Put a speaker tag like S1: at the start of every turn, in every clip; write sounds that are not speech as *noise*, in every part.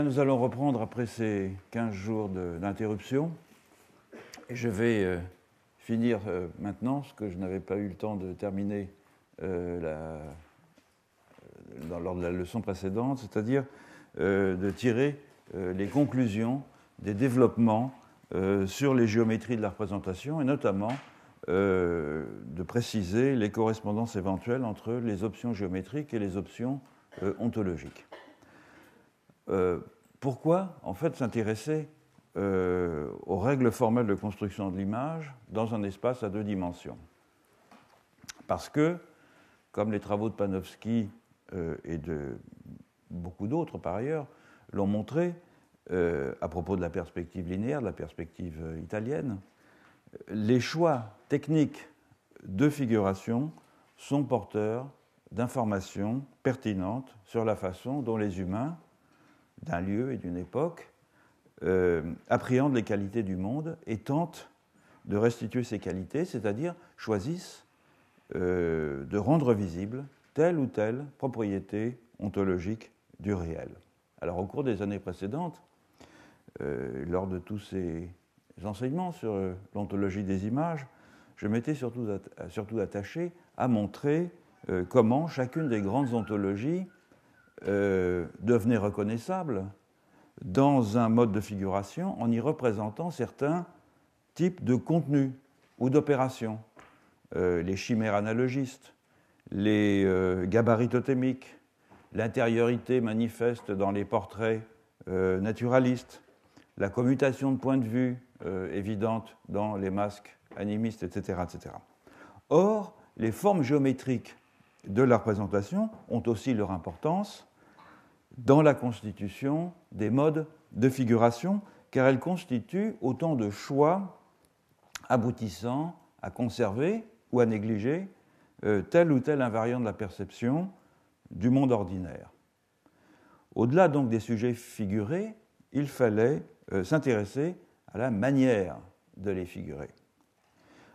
S1: nous allons reprendre après ces 15 jours d'interruption. Et je vais euh, finir euh, maintenant ce que je n'avais pas eu le temps de terminer euh, lors de la leçon précédente, c'est-à-dire de tirer les conclusions des développements sur les géométries de la représentation et notamment de préciser les correspondances éventuelles entre les options géométriques et les options ontologiques. Euh, pourquoi, en fait, s'intéresser euh, aux règles formelles de construction de l'image dans un espace à deux dimensions Parce que, comme les travaux de Panofsky euh, et de beaucoup d'autres par ailleurs l'ont montré, à propos de la perspective linéaire, de la perspective italienne, les choix techniques de figuration sont porteurs d'informations pertinentes sur la façon dont les humains, d'un lieu et d'une époque, euh, appréhendent les qualités du monde et tentent de restituer ces qualités, c'est-à-dire choisissent euh, de rendre visible telle ou telle propriété ontologique du réel. Alors au cours des années précédentes, euh, lors de tous ces enseignements sur l'ontologie des images, je m'étais surtout, attaché à montrer comment chacune des grandes ontologies devenaient euh, devenait reconnaissable dans un mode de figuration en y représentant certains types de contenus ou d'opérations. Euh, les chimères analogistes, les euh, gabarits totémiques, l'intériorité manifeste dans les portraits naturalistes, la commutation de points de vue évidente dans les masques animistes, etc., etc. Or, les formes géométriques de la représentation ont aussi leur importance dans la constitution des modes de figuration, car elles constitue autant de choix aboutissant à conserver ou à négliger euh, tel ou tel invariant de la perception du monde ordinaire. Au-delà donc des sujets figurés, il fallait euh, s'intéresser à la manière de les figurer.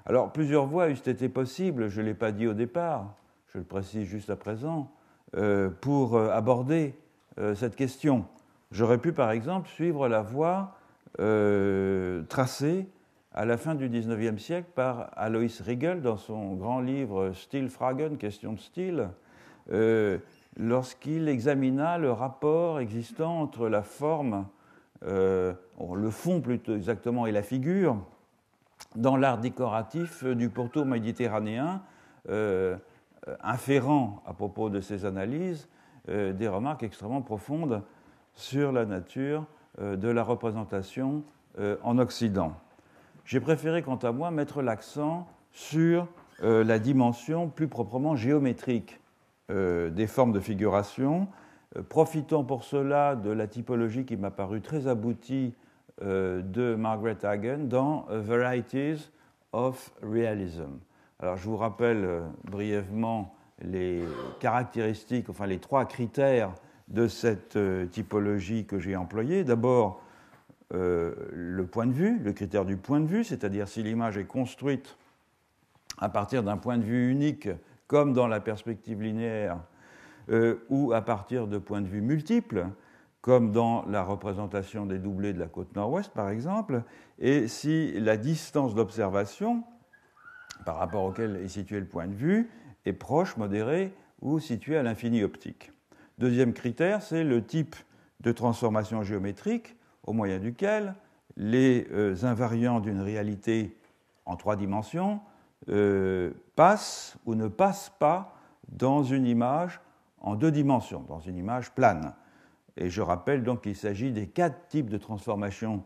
S1: Alors plusieurs voies eussent été possibles, je ne l'ai pas dit au départ, je le précise juste à présent, euh, pour aborder euh, cette question. J'aurais pu, par exemple, suivre la voie euh, tracée à la fin du XIXe siècle par Alois Riegel dans son grand livre Stilfragen, question de style, euh, lorsqu'il examina le rapport existant entre la forme, le fond plutôt exactement, et la figure dans l'art décoratif du pourtour méditerranéen, inférant à propos de ses analyses euh, des remarques extrêmement profondes sur la nature euh, de la représentation euh, en Occident. J'ai préféré, quant à moi, mettre l'accent sur la dimension plus proprement géométrique des formes de figuration, profitant pour cela de la typologie qui m'a paru très aboutie de Margaret Hagen dans Varieties of Realism. Alors je vous rappelle brièvement les caractéristiques, enfin les trois critères de cette euh, typologie que j'ai employée. D'abord, euh, le point de vue, le critère du point de vue, c'est-à-dire si l'image est construite à partir d'un point de vue unique, comme dans la perspective linéaire, euh, ou à partir de points de vue multiples, comme dans la représentation des doublés de la côte nord-ouest, par exemple, et si la distance d'observation par rapport auquel est situé le point de vue est proche, modéré ou situé à l'infini optique. Deuxième critère, c'est le type de transformation géométrique au moyen duquel les euh, invariants d'une réalité en trois dimensions euh, passent ou ne passent pas dans une image en deux dimensions, dans une image plane. Et je rappelle donc qu'il s'agit des quatre types de transformations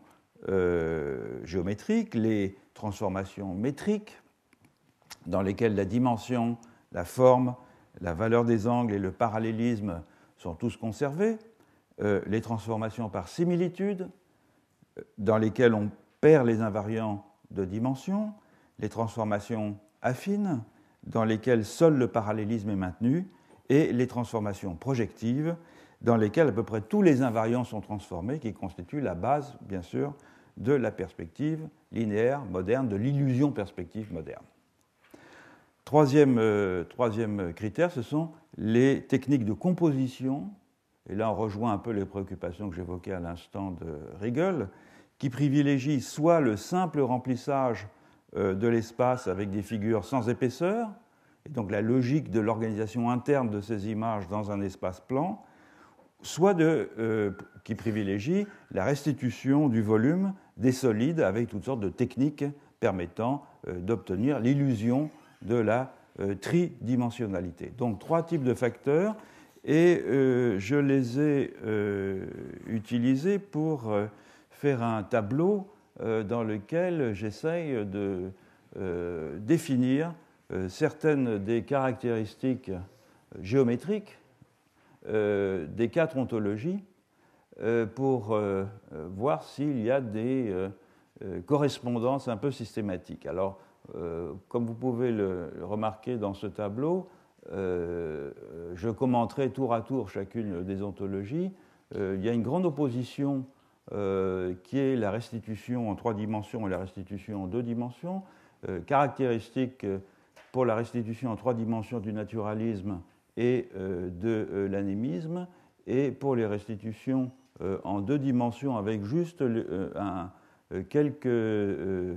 S1: euh, géométriques, les transformations métriques, dans lesquelles la dimension la forme, la valeur des angles et le parallélisme sont tous conservés. Euh, les transformations par similitude, euh, dans lesquelles on perd les invariants de dimension, les transformations affines, dans lesquelles seul le parallélisme est maintenu, et les transformations projectives, dans lesquelles à peu près tous les invariants sont transformés, qui constituent la base, bien sûr, de la perspective linéaire moderne, de l'illusion perspective moderne. Euh, troisième, critère, ce sont les techniques de composition. Et là, on rejoint un peu les préoccupations que j'évoquais à l'instant de Riegel, qui privilégie soit le simple remplissage euh, de l'espace avec des figures sans épaisseur, et donc la logique de l'organisation interne de ces images dans un espace plan, soit euh, qui privilégie la restitution du volume des solides avec toutes sortes de techniques permettant d'obtenir l'illusion de la euh, tridimensionnalité. Donc trois types de facteurs et euh, je les ai euh, utilisés pour faire un tableau dans lequel j'essaye de définir certaines des caractéristiques géométriques des quatre ontologies pour voir s'il y a des correspondances un peu systématiques. Alors, euh, comme vous pouvez le, remarquer dans ce tableau, euh, euh, je commenterai tour à tour chacune des ontologies. il y a une grande opposition qui est la restitution en trois dimensions et la restitution en deux dimensions, caractéristique pour la restitution en trois dimensions du naturalisme et de l'anémisme, et pour les restitutions en deux dimensions avec juste un, quelques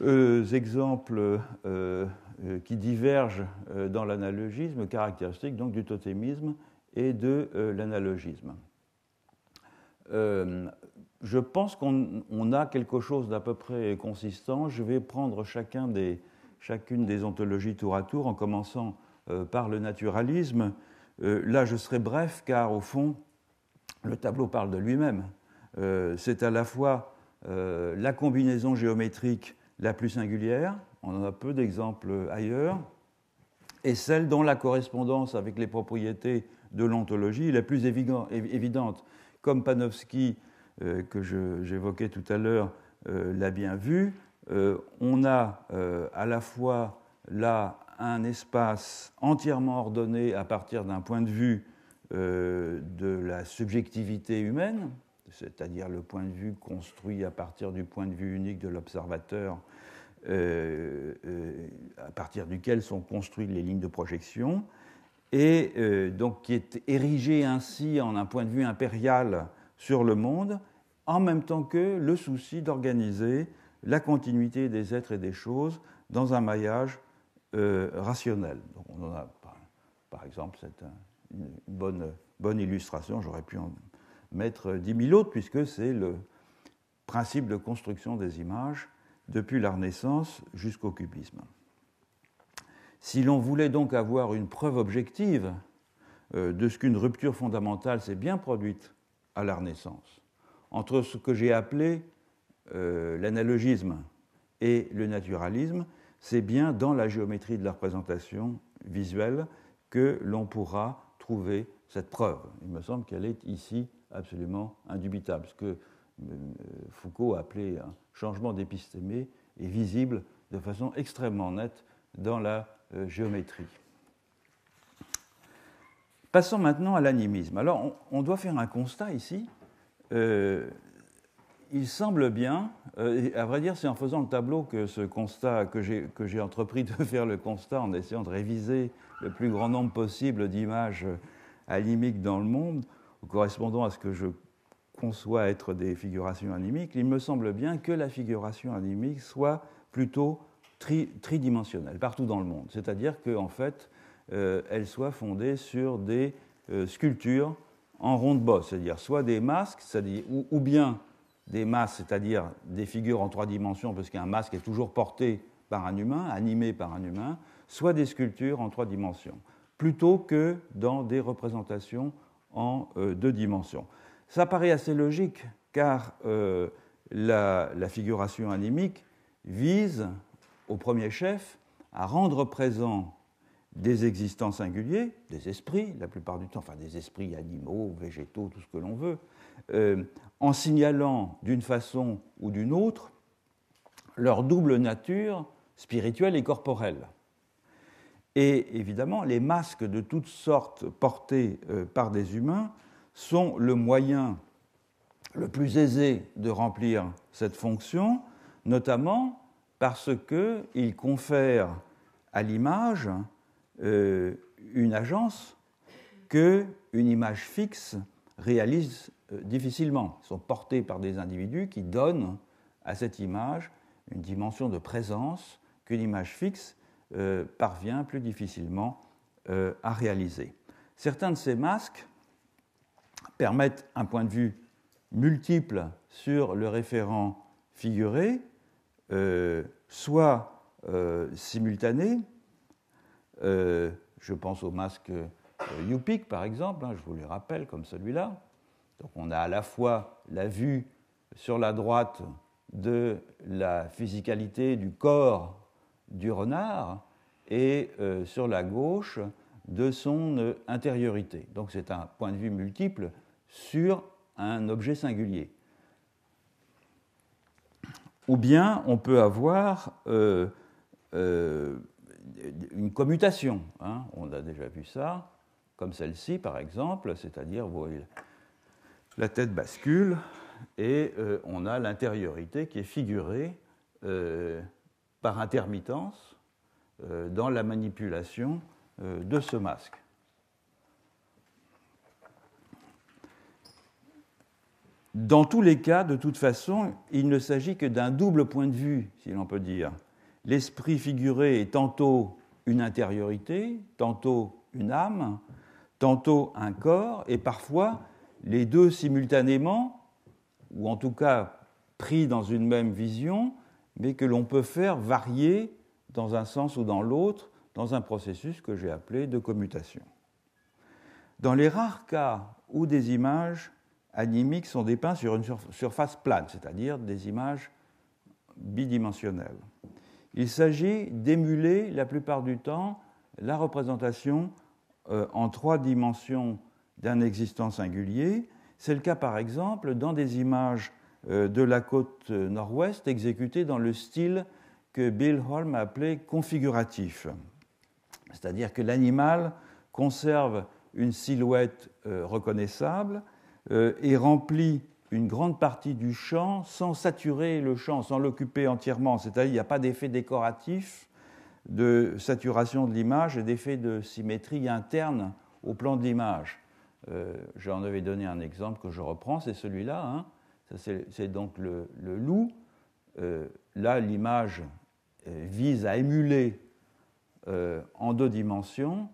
S1: exemples euh, euh, qui divergent euh, dans l'analogisme, caractéristique donc du totémisme et de l'analogisme. je pense qu'on a quelque chose d'à peu près consistant. Je vais prendre chacune des ontologies tour à tour, en commençant par le naturalisme. là, je serai bref, car au fond, le tableau parle de lui-même. C'est à la fois la combinaison géométrique la plus singulière, on en a peu d'exemples ailleurs, et celle dont la correspondance avec les propriétés de l'ontologie est la plus évidente. Comme Panofsky, euh, que j'évoquais tout à l'heure, euh, l'a bien vu, euh, on a à la fois là un espace entièrement ordonné à partir d'un point de vue de la subjectivité humaine, c'est-à-dire le point de vue construit à partir du point de vue unique de l'observateur, euh, euh, à partir duquel sont construites les lignes de projection, et euh, donc qui est érigé ainsi en un point de vue impérial sur le monde, en même temps que le souci d'organiser la continuité des êtres et des choses dans un maillage rationnel. Donc on en a, par exemple, c'est une bonne, bonne illustration, j'aurais pu en mettre 10 000 autres, puisque c'est le principe de construction des images depuis la Renaissance jusqu'au cubisme. Si l'on voulait donc avoir une preuve objective euh, de ce qu'une rupture fondamentale s'est bien produite à la Renaissance, entre ce que j'ai appelé euh, l'analogisme et le naturalisme, c'est bien dans la géométrie de la représentation visuelle que l'on pourra trouver cette preuve. Il me semble qu'elle est ici absolument indubitable. Ce que euh, Foucault appelait un changement d'épistémé est visible de façon extrêmement nette dans la euh, géométrie. Passons maintenant à l'animisme. Alors, on, doit faire un constat ici. Euh, il semble bien, à vrai dire, c'est en faisant le tableau que ce constat que j'ai entrepris de *laughs* faire le constat en essayant de réviser le plus grand nombre possible d'images animiques dans le monde correspondant à ce que je conçois être des figurations animiques, il me semble bien que la figuration animique soit plutôt tridimensionnelle partout dans le monde. C'est-à-dire qu'en fait, euh, elle soit fondée sur des euh, sculptures en ronde-bosse, c'est-à-dire soit des masques, ou, ou, bien des masques, c'est-à-dire des figures en trois dimensions, parce qu'un masque est toujours porté par un humain, animé par un humain, soit des sculptures en trois dimensions, plutôt que dans des représentations en euh, deux dimensions. Ça paraît assez logique car euh, la, figuration animique vise au premier chef à rendre présent des existants singuliers, des esprits, la plupart du temps, enfin des esprits animaux, végétaux, tout ce que l'on veut, euh, en signalant d'une façon ou d'une autre leur double nature spirituelle et corporelle. Et évidemment, les masques de toutes sortes portés euh, par des humains sont le moyen le plus aisé de remplir cette fonction, notamment parce qu'ils confèrent à l'image euh, une agence que une image fixe réalise euh, difficilement. Ils sont portés par des individus qui donnent à cette image une dimension de présence qu'une image fixe euh, parvient plus difficilement euh, à réaliser. Certains de ces masques permettent un point de vue multiple sur le référent figuré, euh, soit simultané, je pense au masque Yupik par exemple, hein, je vous le rappelle comme celui-là, donc on a à la fois la vue sur la droite de la physicalité du corps du renard et euh, sur la gauche de son euh, intériorité. Donc c'est un point de vue multiple sur un objet singulier. Ou bien on peut avoir euh, une commutation. Hein. On a déjà vu ça, comme celle-ci par exemple, c'est-à-dire la tête bascule et on a l'intériorité qui est figurée par intermittence euh, dans la manipulation euh, de ce masque. Dans tous les cas, de toute façon, il ne s'agit que d'un double point de vue, si l'on peut dire. L'esprit figuré est tantôt une intériorité, tantôt une âme, tantôt un corps, et parfois les deux simultanément, ou en tout cas pris dans une même vision, mais que l'on peut faire varier dans un sens ou dans l'autre dans un processus que j'ai appelé de commutation. Dans les rares cas où des images animiques sont dépeintes sur une surface plane, c'est-à-dire des images bidimensionnelles, il s'agit d'émuler la plupart du temps la représentation euh, en trois dimensions d'un existant singulier. C'est le cas par exemple dans des images euh, de la côte nord-ouest exécutée dans le style que Bill Holm appelait configuratif. C'est-à-dire que l'animal conserve une silhouette euh, reconnaissable euh, et remplit une grande partie du champ sans saturer le champ, sans l'occuper entièrement. C'est-à-dire qu'il n'y a pas d'effet décoratif de saturation de l'image et d'effet de symétrie interne au plan de l'image. J'en avais donné un exemple que je reprends, c'est celui-là. Hein c'est donc le, loup. Euh, là, l'image euh, vise à émuler euh, en deux dimensions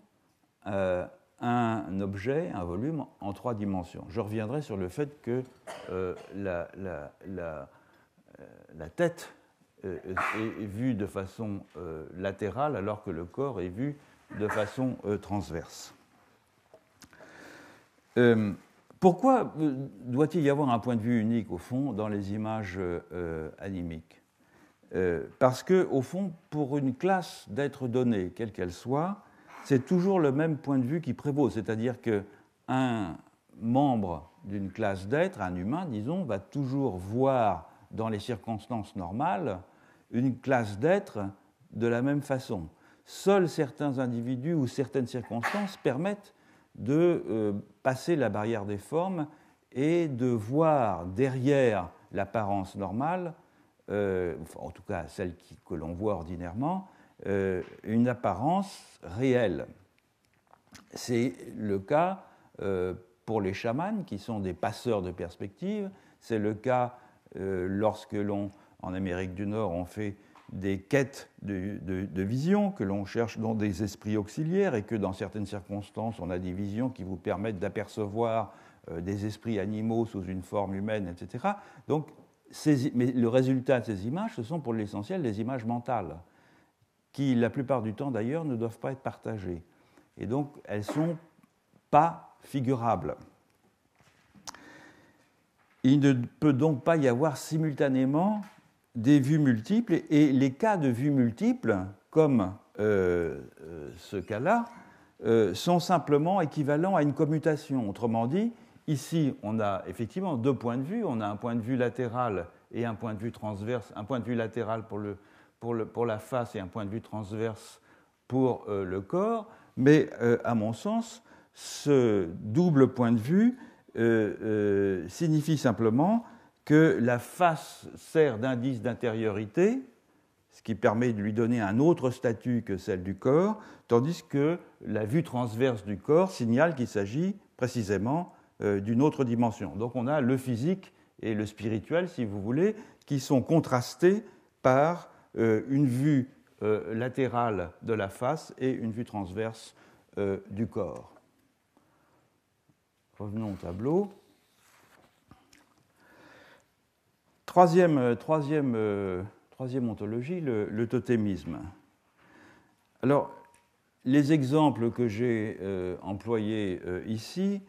S1: un objet, un volume en trois dimensions. Je reviendrai sur le fait que la, la, tête est vue de façon latérale alors que le corps est vu de façon transverse. Pourquoi euh, doit-il y avoir un point de vue unique, au fond, dans les images euh, euh, animiques Parce que, au fond, pour une classe d'êtres donnés, quelle qu'elle soit, c'est toujours le même point de vue qui prévaut. C'est-à-dire qu'un membre d'une classe d'êtres, un humain, disons, va toujours voir dans les circonstances normales une classe d'êtres de la même façon. Seuls certains individus ou certaines circonstances permettent de euh, passer la barrière des formes et de voir derrière l'apparence normale, euh, en tout cas celle que l'on voit ordinairement, euh, une apparence réelle. C'est le cas pour les chamans qui sont des passeurs de perspectives. c'est le cas lorsque l'on, en Amérique du Nord, on fait des quêtes de, vision que l'on cherche dans des esprits auxiliaires et que dans certaines circonstances, on a des visions qui vous permettent d'apercevoir euh, des esprits animaux sous une forme humaine, etc. Donc, mais le résultat de ces images, ce sont pour l'essentiel des images mentales, qui la plupart du temps d'ailleurs ne doivent pas être partagées. Et donc, elles ne sont pas figurables. Il ne peut donc pas y avoir simultanément des vues multiples et les cas de vues multiples, comme euh, euh, ce cas-là, euh, sont simplement équivalents à une commutation. Autrement dit, ici, on a effectivement deux points de vue. On a un point de vue latéral et un point de vue transverse, un point de vue latéral pour, le, pour, le, pour la face et un point de vue transverse pour le corps. Mais à mon sens, ce double point de vue signifie simplement que la face sert d'indice d'intériorité, ce qui permet de lui donner un autre statut que celle du corps, tandis que la vue transverse du corps signale qu'il s'agit précisément euh, d'une autre dimension. Donc on a le physique et le spirituel, si vous voulez, qui sont contrastés par euh, une vue euh, latérale de la face et une vue transverse du corps. Revenons au tableau. Troisième, euh, troisième, euh, troisième ontologie, le, totémisme. Alors, les exemples que j'ai euh, employés ici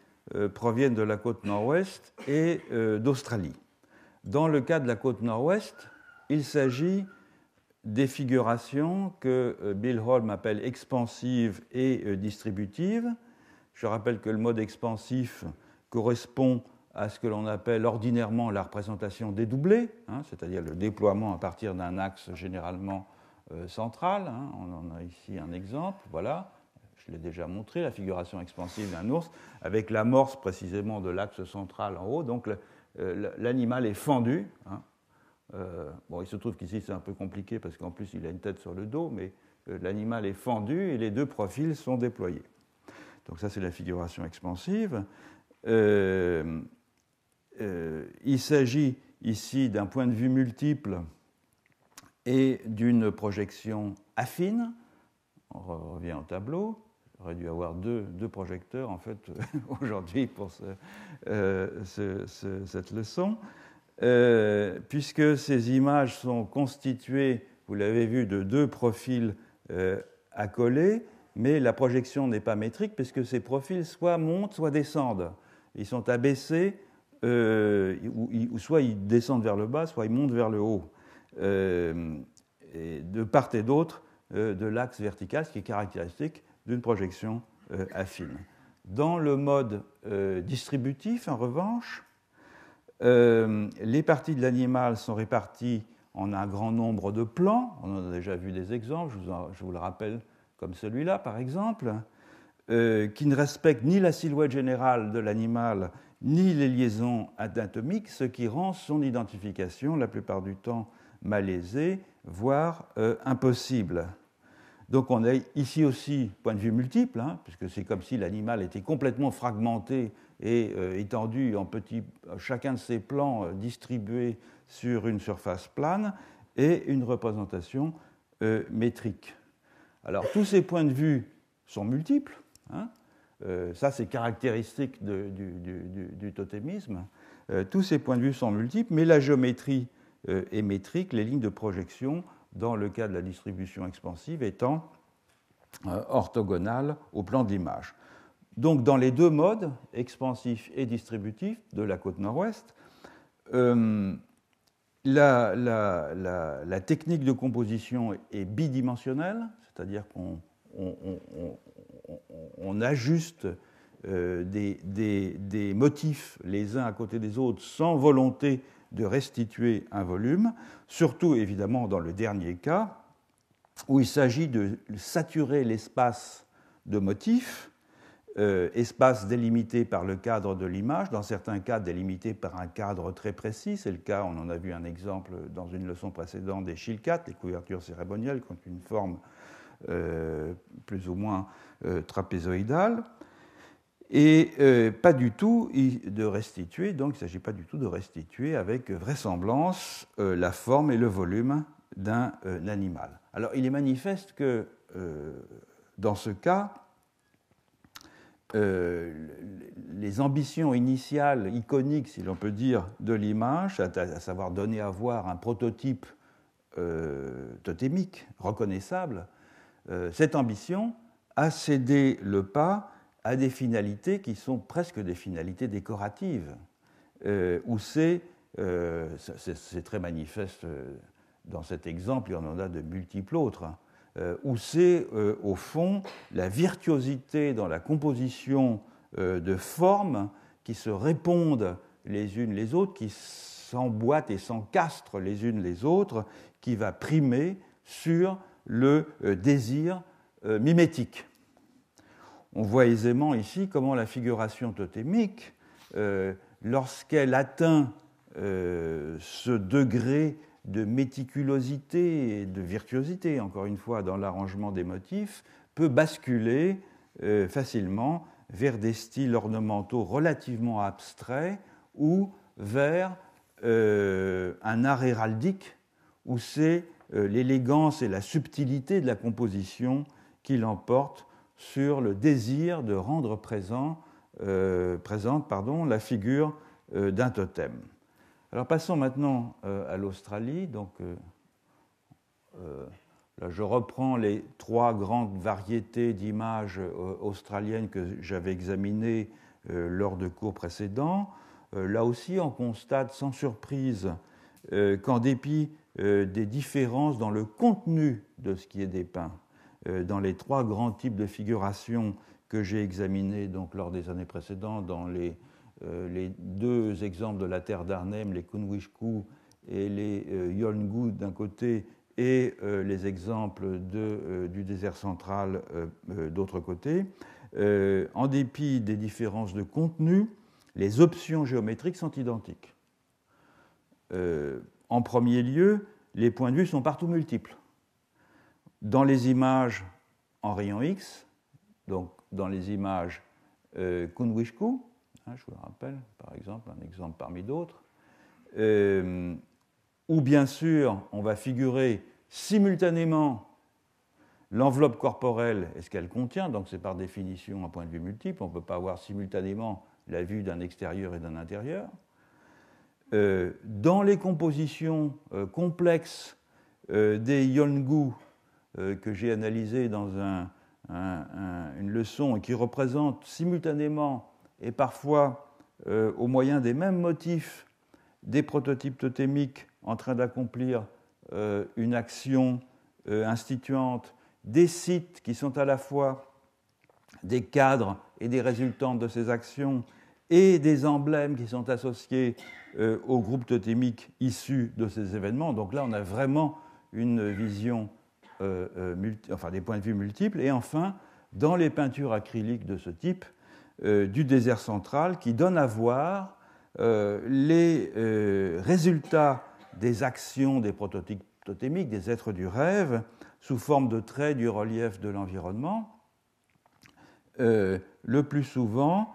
S1: proviennent de la côte nord-ouest et d'Australie. Dans le cas de la côte nord-ouest, il s'agit des figurations que Bill Holm appelle expansives et distributives. Je rappelle que le mode expansif correspond à ce que l'on appelle ordinairement la représentation dédoublée, hein, c'est-à-dire le déploiement à partir d'un axe généralement euh, central. Hein. on en a ici un exemple, voilà, je l'ai déjà montré, la figuration expansive d'un ours, avec l'amorce précisément de l'axe central en haut. Donc euh, l'animal est fendu. Hein. Euh, bon, il se trouve qu'ici c'est un peu compliqué parce qu'en plus il a une tête sur le dos, mais l'animal est fendu et les deux profils sont déployés. Donc ça c'est la figuration expansive. Euh, euh, il s'agit ici d'un point de vue multiple et d'une projection affine. On revient au tableau. J'aurais dû avoir deux, deux, projecteurs, en fait, *laughs* aujourd'hui pour euh, cette leçon. Euh, puisque ces images sont constituées, vous l'avez vu, de deux profils accolés, mais la projection n'est pas métrique puisque ces profils soit montent, soit descendent. Ils sont abaissés euh, ou, soit ils descendent vers le bas, soit ils montent vers le haut, euh, et de part et d'autre euh, de l'axe vertical, ce qui est caractéristique d'une projection affine. Dans le mode distributif, en revanche, les parties de l'animal sont réparties en un grand nombre de plans. On en a déjà vu des exemples, je vous, je vous le rappelle, comme celui-là par exemple, qui ne respectent ni la silhouette générale de l'animal ni les liaisons anatomiques, ce qui rend son identification la plupart du temps malaisée, voire euh, impossible. Donc on a ici aussi point de vue multiple, hein, puisque c'est comme si l'animal était complètement fragmenté et euh, étendu en petits, euh, chacun de ses plans distribués sur une surface plane, et une représentation métrique. Alors tous ces points de vue sont multiples, hein, euh, ça, c'est caractéristique du, totémisme. Euh, tous ces points de vue sont multiples, mais la géométrie euh, est métrique, les lignes de projection, dans le cas de la distribution expansive, étant orthogonales au plan de l'image. Donc, dans les deux modes, expansif et distributif, de la côte nord-ouest, la, technique de composition est bidimensionnelle, c'est-à-dire qu'on on, ajuste euh, des, motifs les uns à côté des autres sans volonté de restituer un volume, surtout évidemment dans le dernier cas, où il s'agit de saturer l'espace de motifs, euh, espace délimité par le cadre de l'image, dans certains cas délimité par un cadre très précis, c'est le cas, on en a vu un exemple dans une leçon précédente des Chilcat, les couvertures cérémoniales qui ont une forme euh, plus ou moins euh, trapézoïdal, et euh, pas du tout de restituer, donc il ne s'agit pas du tout de restituer avec vraisemblance la forme et le volume d'un animal. Alors il est manifeste que dans ce cas, les ambitions initiales, iconiques, si l'on peut dire, de l'image, à, savoir donner à voir un prototype totémique, reconnaissable, euh, cette ambition a cédé le pas à des finalités qui sont presque des finalités décoratives, euh, où euh, c'est, c'est très manifeste dans cet exemple, il y en a de multiples autres, où c'est au fond la virtuosité dans la composition de formes qui se répondent les unes les autres, qui s'emboîtent et s'encastrent les unes les autres, qui va primer sur le euh, désir euh, mimétique. On voit aisément ici comment la figuration totémique, euh, lorsqu'elle atteint ce degré de méticulosité et de virtuosité, encore une fois, dans l'arrangement des motifs, peut basculer facilement vers des styles ornementaux relativement abstraits ou vers un art héraldique où c'est euh, l'élégance et la subtilité de la composition qui emporte sur le désir de rendre présent, euh, présente la figure euh, d'un totem. Alors passons maintenant à l'Australie. Donc, je reprends les trois grandes variétés d'images australiennes que j'avais examinées lors de cours précédents. là aussi, on constate sans surprise qu'en dépit euh, des différences dans le contenu de ce qui est dépeint euh, dans les trois grands types de figuration que j'ai examinés donc, lors des années précédentes, dans euh, les, deux exemples de la terre d'Arnhem, les Kunwishku et les Yolngu d'un côté, et les exemples du désert central d'autre côté. en dépit des différences de contenu, les options géométriques sont identiques. En premier lieu, les points de vue sont partout multiples. Dans les images en rayon X, donc dans les images euh, Kunwishku, hein, je vous le rappelle par exemple, un exemple parmi d'autres, euh, où bien sûr on va figurer simultanément l'enveloppe corporelle et ce qu'elle contient, donc c'est par définition un point de vue multiple, on ne peut pas avoir simultanément la vue d'un extérieur et d'un intérieur, euh, dans les compositions euh, complexes euh, des yolngu que j'ai analysées dans une leçon et qui représentent simultanément et parfois au moyen des mêmes motifs des prototypes totémiques en train d'accomplir une action instituante, des sites qui sont à la fois des cadres et des résultants de ces actions, et des emblèmes qui sont associés euh, aux groupes totémiques issus de ces événements. Donc là, on a vraiment une vision, euh, euh, enfin des points de vue multiples. Et enfin, dans les peintures acryliques de ce type, du désert central, qui donne à voir les résultats des actions des prototypes totémiques, des êtres du rêve, sous forme de traits du relief de l'environnement, le plus souvent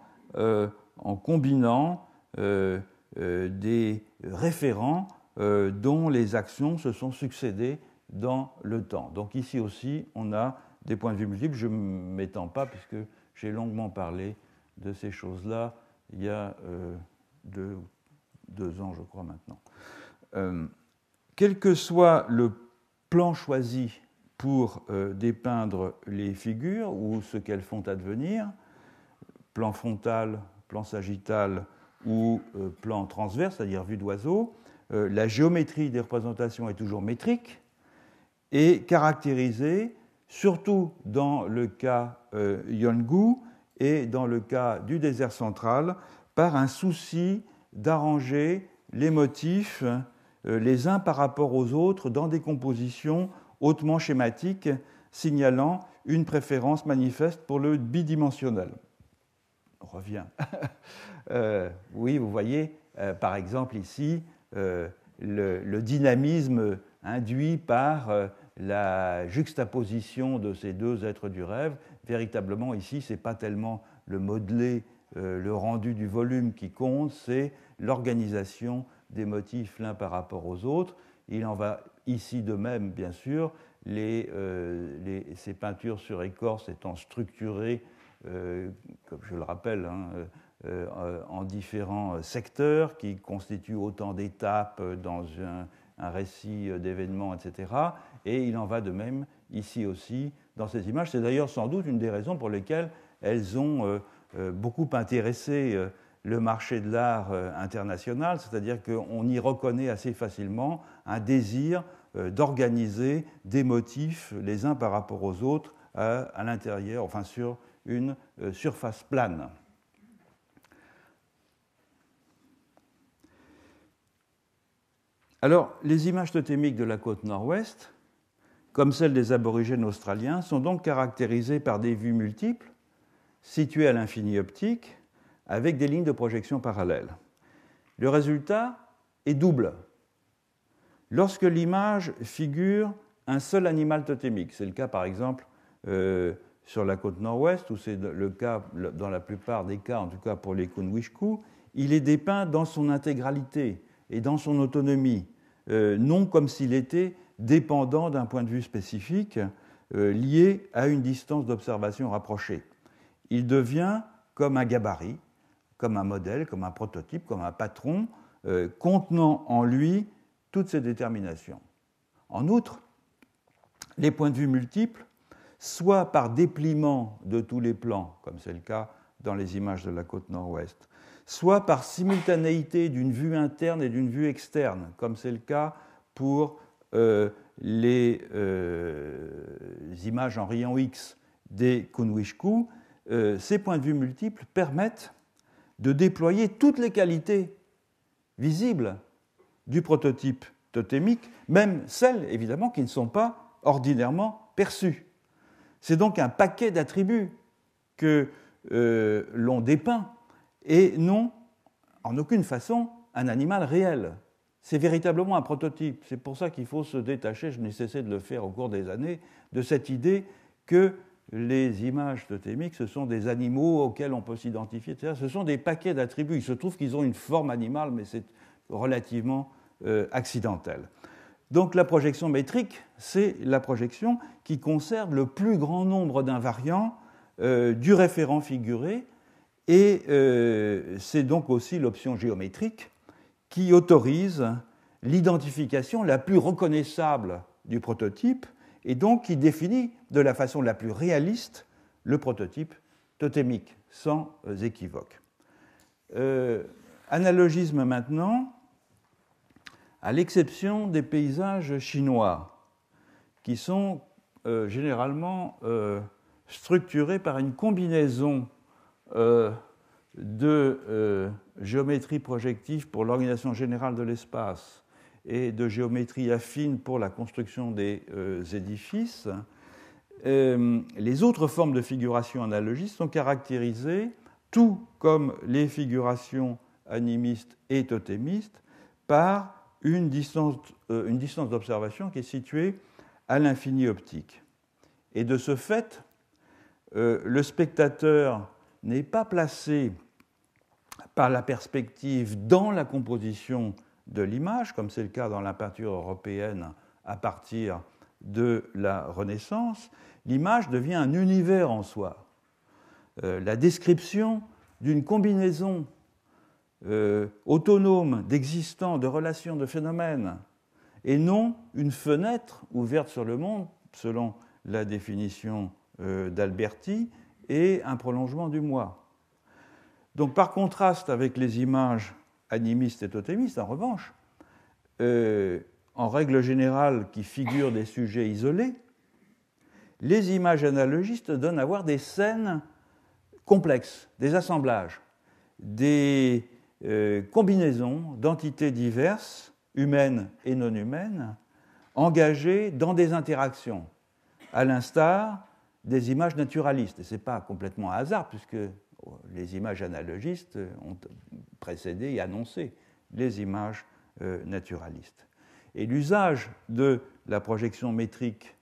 S1: en combinant euh, euh, des référents euh, dont les actions se sont succédées dans le temps. Donc ici aussi, on a des points de vue multiples. Je ne m'étends pas puisque j'ai longuement parlé de ces choses-là il y a deux, ans, je crois maintenant. quel que soit le plan choisi pour dépeindre les figures ou ce qu'elles font advenir, plan frontal plan sagittal ou euh, plan transverse, c'est-à-dire vue d'oiseau, euh, la géométrie des représentations est toujours métrique et caractérisée, surtout dans le cas euh, Yonggu et dans le cas du désert central, par un souci d'arranger les motifs les uns par rapport aux autres dans des compositions hautement schématiques signalant une préférence manifeste pour le bidimensionnel revient. *laughs* Euh, oui, vous voyez, euh, par exemple ici, euh, le, dynamisme induit par la juxtaposition de ces deux êtres du rêve. Véritablement, ici, ce n'est pas tellement le modelé, le rendu du volume qui compte, c'est l'organisation des motifs l'un par rapport aux autres. Il en va ici de même, bien sûr, ces peintures sur écorce étant structurées euh, comme je le rappelle, hein, euh, euh, en différents secteurs qui constituent autant d'étapes dans un, récit d'événements, etc. Et il en va de même ici aussi dans ces images. C'est d'ailleurs sans doute une des raisons pour lesquelles elles ont beaucoup intéressé le marché de l'art international, c'est-à-dire qu'on y reconnaît assez facilement un désir d'organiser des motifs les uns par rapport aux autres à l'intérieur, enfin sur une euh, surface plane. Alors, les images totémiques de la côte nord-ouest, comme celles des aborigènes australiens, sont donc caractérisées par des vues multiples, situées à l'infini optique, avec des lignes de projection parallèles. Le résultat est double. Lorsque l'image figure un seul animal totémique, c'est le cas par exemple euh, sur la côte nord-ouest, où c'est le cas dans la plupart des cas, en tout cas pour les Kunwishku, il est dépeint dans son intégralité et dans son autonomie, euh, non comme s'il était dépendant d'un point de vue spécifique euh, lié à une distance d'observation rapprochée. Il devient comme un gabarit, comme un modèle, comme un prototype, comme un patron, euh, contenant en lui toutes ses déterminations. En outre, les points de vue multiples soit par dépliement de tous les plans, comme c'est le cas dans les images de la côte nord-ouest, soit par simultanéité d'une vue interne et d'une vue externe, comme c'est le cas pour euh, les, euh, images en rayon X des Kunwishku, euh, ces points de vue multiples permettent de déployer toutes les qualités visibles du prototype totémique, même celles évidemment qui ne sont pas ordinairement perçues. C'est donc un paquet d'attributs que euh, l'on dépeint et non, en aucune façon, un animal réel. C'est véritablement un prototype. C'est pour ça qu'il faut se détacher, je n'ai cessé de le faire au cours des années, de cette idée que les images totémiques, ce sont des animaux auxquels on peut s'identifier, etc. Ce sont des paquets d'attributs. Il se trouve qu'ils ont une forme animale, mais c'est relativement euh, accidentel. Donc la projection métrique, c'est la projection qui conserve le plus grand nombre d'invariants euh, du référent figuré, et euh, c'est donc aussi l'option géométrique qui autorise l'identification la plus reconnaissable du prototype, et donc qui définit de la façon la plus réaliste le prototype totémique, sans euh, équivoque. analogisme maintenant à l'exception des paysages chinois, qui sont euh, généralement euh, structurés par une combinaison euh, de géométrie projective pour l'organisation générale de l'espace et de géométrie affine pour la construction des édifices. les autres formes de figuration analogiste sont caractérisées, tout comme les figurations animistes et totémistes, par euh, une distance, d'observation qui est située à l'infini optique. Et de ce fait, euh, le spectateur n'est pas placé par la perspective dans la composition de l'image, comme c'est le cas dans la peinture européenne à partir de la Renaissance, l'image devient un univers en soi. Euh, la description d'une combinaison euh, autonome d'existants, de relations, de phénomènes, et non une fenêtre ouverte sur le monde, selon la définition euh, d'Alberti, et un prolongement du moi. Donc par contraste avec les images animistes et totémistes, en revanche, euh, en règle générale qui figurent des sujets isolés, les images analogistes donnent à voir des scènes complexes, des assemblages, des euh, combinaison d'entités diverses, humaines et non humaines, engagées dans des interactions, à l'instar des images naturalistes. Et ce n'est pas complètement un hasard, puisque oh, les images analogistes ont précédé et annoncé les images euh, naturalistes. Et l'usage de la projection métrique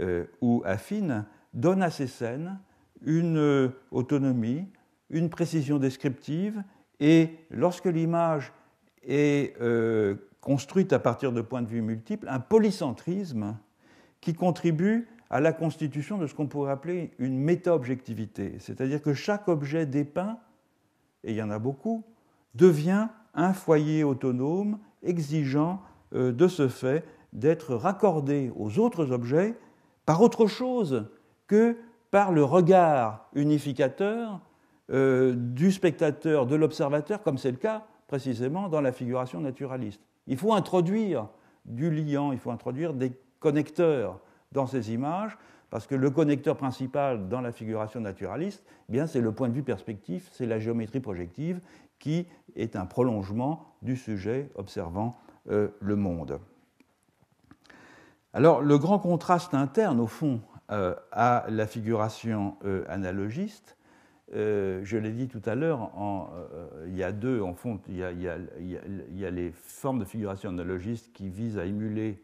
S1: euh, ou affine donne à ces scènes une autonomie, une précision descriptive et lorsque l'image est euh, construite à partir de points de vue multiples, un polycentrisme qui contribue à la constitution de ce qu'on pourrait appeler une méta-objectivité, c'est-à-dire que chaque objet dépeint, et il y en a beaucoup, devient un foyer autonome exigeant euh, de ce fait d'être raccordé aux autres objets par autre chose que par le regard unificateur euh, du spectateur, de l'observateur, comme c'est le cas précisément dans la figuration naturaliste. Il faut introduire du liant, il faut introduire des connecteurs dans ces images, parce que le connecteur principal dans la figuration naturaliste, eh bien, c'est le point de vue perspectif, c'est la géométrie projective qui est un prolongement du sujet observant euh, le monde. Alors le grand contraste interne, au fond, euh, à la figuration analogiste, euh, je l'ai dit tout à l'heure, euh, euh, il y a deux, en fond, il y a, les formes de figuration analogiste qui visent à émuler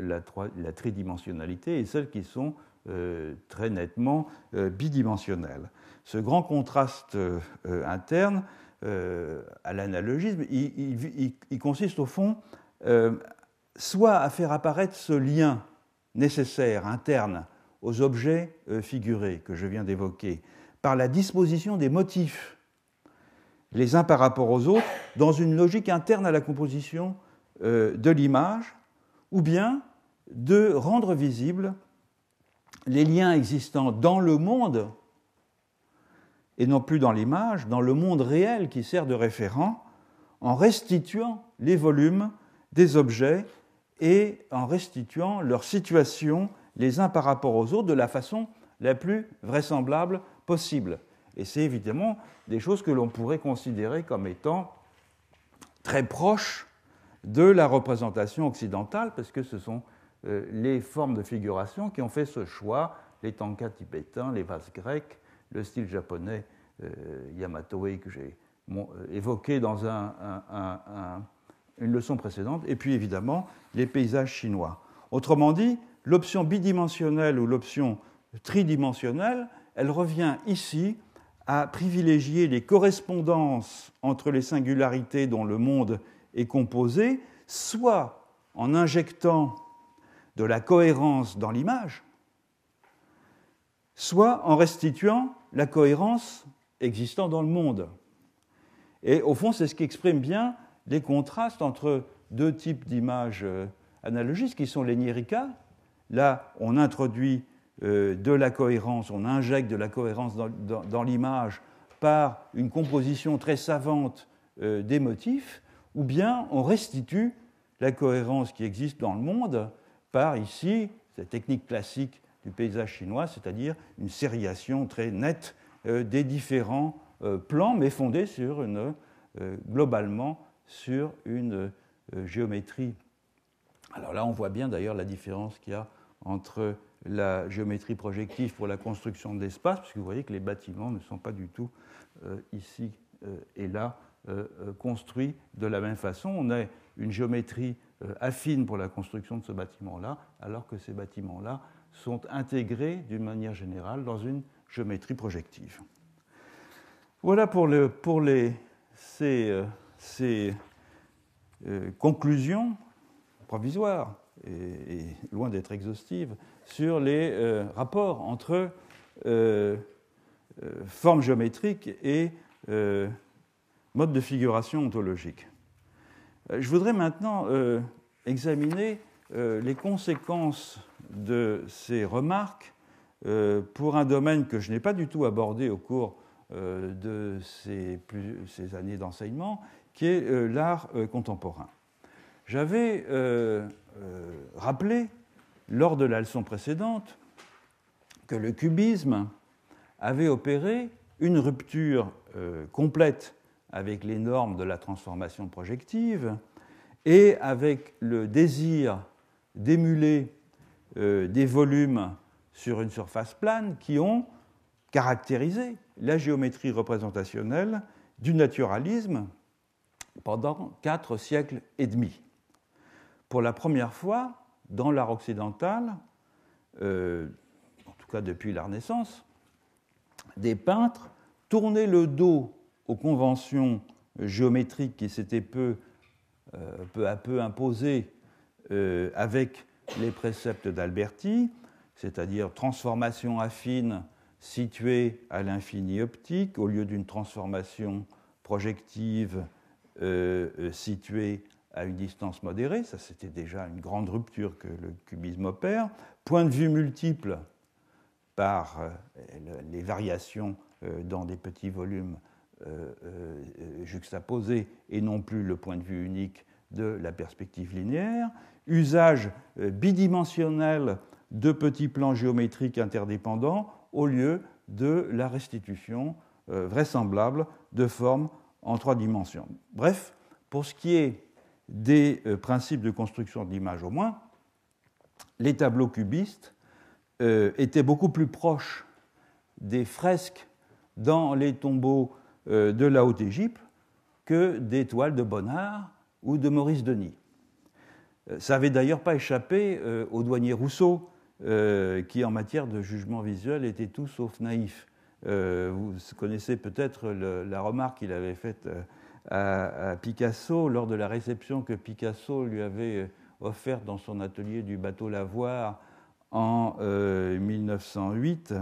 S1: la, tridimensionnalité et celles qui sont très nettement bidimensionnelles. Ce grand contraste interne à l'analogisme, il, consiste au fond soit à faire apparaître ce lien nécessaire, interne, aux objets figurés que je viens d'évoquer, la disposition des motifs, les uns par rapport aux autres, dans une logique interne à la composition euh, de l'image, ou bien de rendre visibles les liens existants dans le monde, et non plus dans l'image, dans le monde réel qui sert de référent, en restituant les volumes des objets et en restituant leur situation les uns par rapport aux autres de la façon la plus vraisemblable possible. Et c'est évidemment des choses que l'on pourrait considérer comme étant très proches de la représentation occidentale, parce que ce sont euh, les formes de figuration qui ont fait ce choix, les tankas tibétains, les vases grecs, le style japonais euh, yamatoé, que j'ai euh, évoqué dans une leçon précédente, et puis évidemment les paysages chinois. Autrement dit, l'option bidimensionnelle ou l'option tridimensionnelle elle revient ici à privilégier les correspondances entre les singularités dont le monde est composé, soit en injectant de la cohérence dans l'image, soit en restituant la cohérence existant dans le monde. Et au fond, c'est ce qui exprime bien les contrastes entre deux types d'images euh, analogistes qui sont les Nierica. Là, on introduit euh, de la cohérence, on injecte de la cohérence dans, l'image par une composition très savante euh, des motifs, ou bien on restitue la cohérence qui existe dans le monde par ici, cette technique classique du paysage chinois, c'est-à-dire une sériation très nette euh, des différents plans, mais fondée sur une, globalement sur une géométrie. Alors là, on voit bien d'ailleurs la différence qu'il y a entre la géométrie projective pour la construction de puisque vous voyez que les bâtiments ne sont pas du tout euh, ici euh, et là euh, construits de la même façon. On a une géométrie affine pour la construction de ce bâtiment-là, alors que ces bâtiments-là sont intégrés d'une manière générale dans une géométrie projective. Voilà pour, ces, conclusions provisoires et loin d'être exhaustives sur les euh, rapports entre euh, euh formes géométriques et euh, mode de figuration ontologique. Je voudrais maintenant examiner les conséquences de ces remarques pour un domaine que je n'ai pas du tout abordé au cours de ces, années d'enseignement, qui est l'art contemporain. J'avais rappelé lors de la leçon précédente que le cubisme avait opéré une rupture euh, complète avec les normes de la transformation projective et avec le désir d'émuler euh, des volumes sur une surface plane qui ont caractérisé la géométrie représentationnelle du naturalisme pendant quatre siècles et demi. Pour la première fois, dans l'art occidental, euh, en tout cas depuis la Renaissance, des peintres tournaient le dos aux conventions géométriques qui s'étaient peu, euh, à peu imposées euh, avec les préceptes d'Alberti, c'est-à-dire transformation affine située à l'infini optique au lieu d'une transformation projective située à une distance modérée, ça c'était déjà une grande rupture que le cubisme opère, point de vue multiple par euh, les variations euh, dans des petits volumes euh, juxtaposés et non plus le point de vue unique de la perspective linéaire, usage bidimensionnel de petits plans géométriques interdépendants au lieu de la restitution vraisemblable de formes en trois dimensions. Bref, pour ce qui est des euh, principes de construction de l'image au moins, les tableaux cubistes euh, étaient beaucoup plus proches des fresques dans les tombeaux euh, de la Haute Égypte que des toiles de Bonnard ou de Maurice Denis. Ça n'avait d'ailleurs pas échappé au douanier Rousseau, qui en matière de jugement visuel était tout sauf naïf. vous connaissez peut-être la remarque qu'il avait faite à, Picasso lors de la réception que Picasso lui avait euh, offerte dans son atelier du bateau Lavoir en 1908.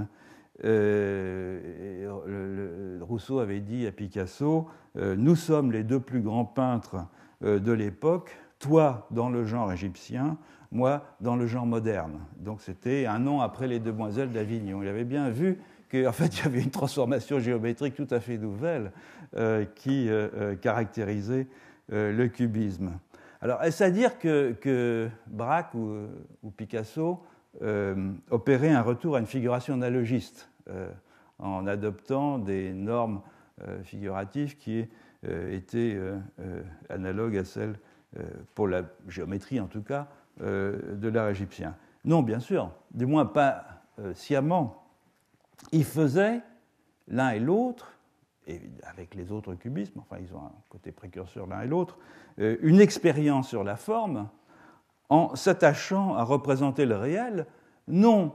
S1: Euh, euh, Rousseau avait dit à Picasso Nous sommes les deux plus grands peintres de l'époque, toi dans le genre égyptien, moi dans le genre moderne. Donc c'était un an après Les Demoiselles d'Avignon. Il avait bien vu qu'en fait, *laughs* il y avait une transformation géométrique tout à fait nouvelle euh, qui euh, euh, caractérisait le cubisme. Alors, est-ce à dire que, que Braque ou, ou Picasso opéraient un retour à une figuration analogiste en adoptant des normes figuratives qui étaient analogues à celles, pour la géométrie en tout cas, de l'art égyptien Non, bien sûr, du moins pas sciemment ils faisaient l'un et l'autre, avec les autres cubismes, enfin ils ont un côté précurseur l'un et l'autre, euh, une expérience sur la forme en s'attachant à représenter le réel, non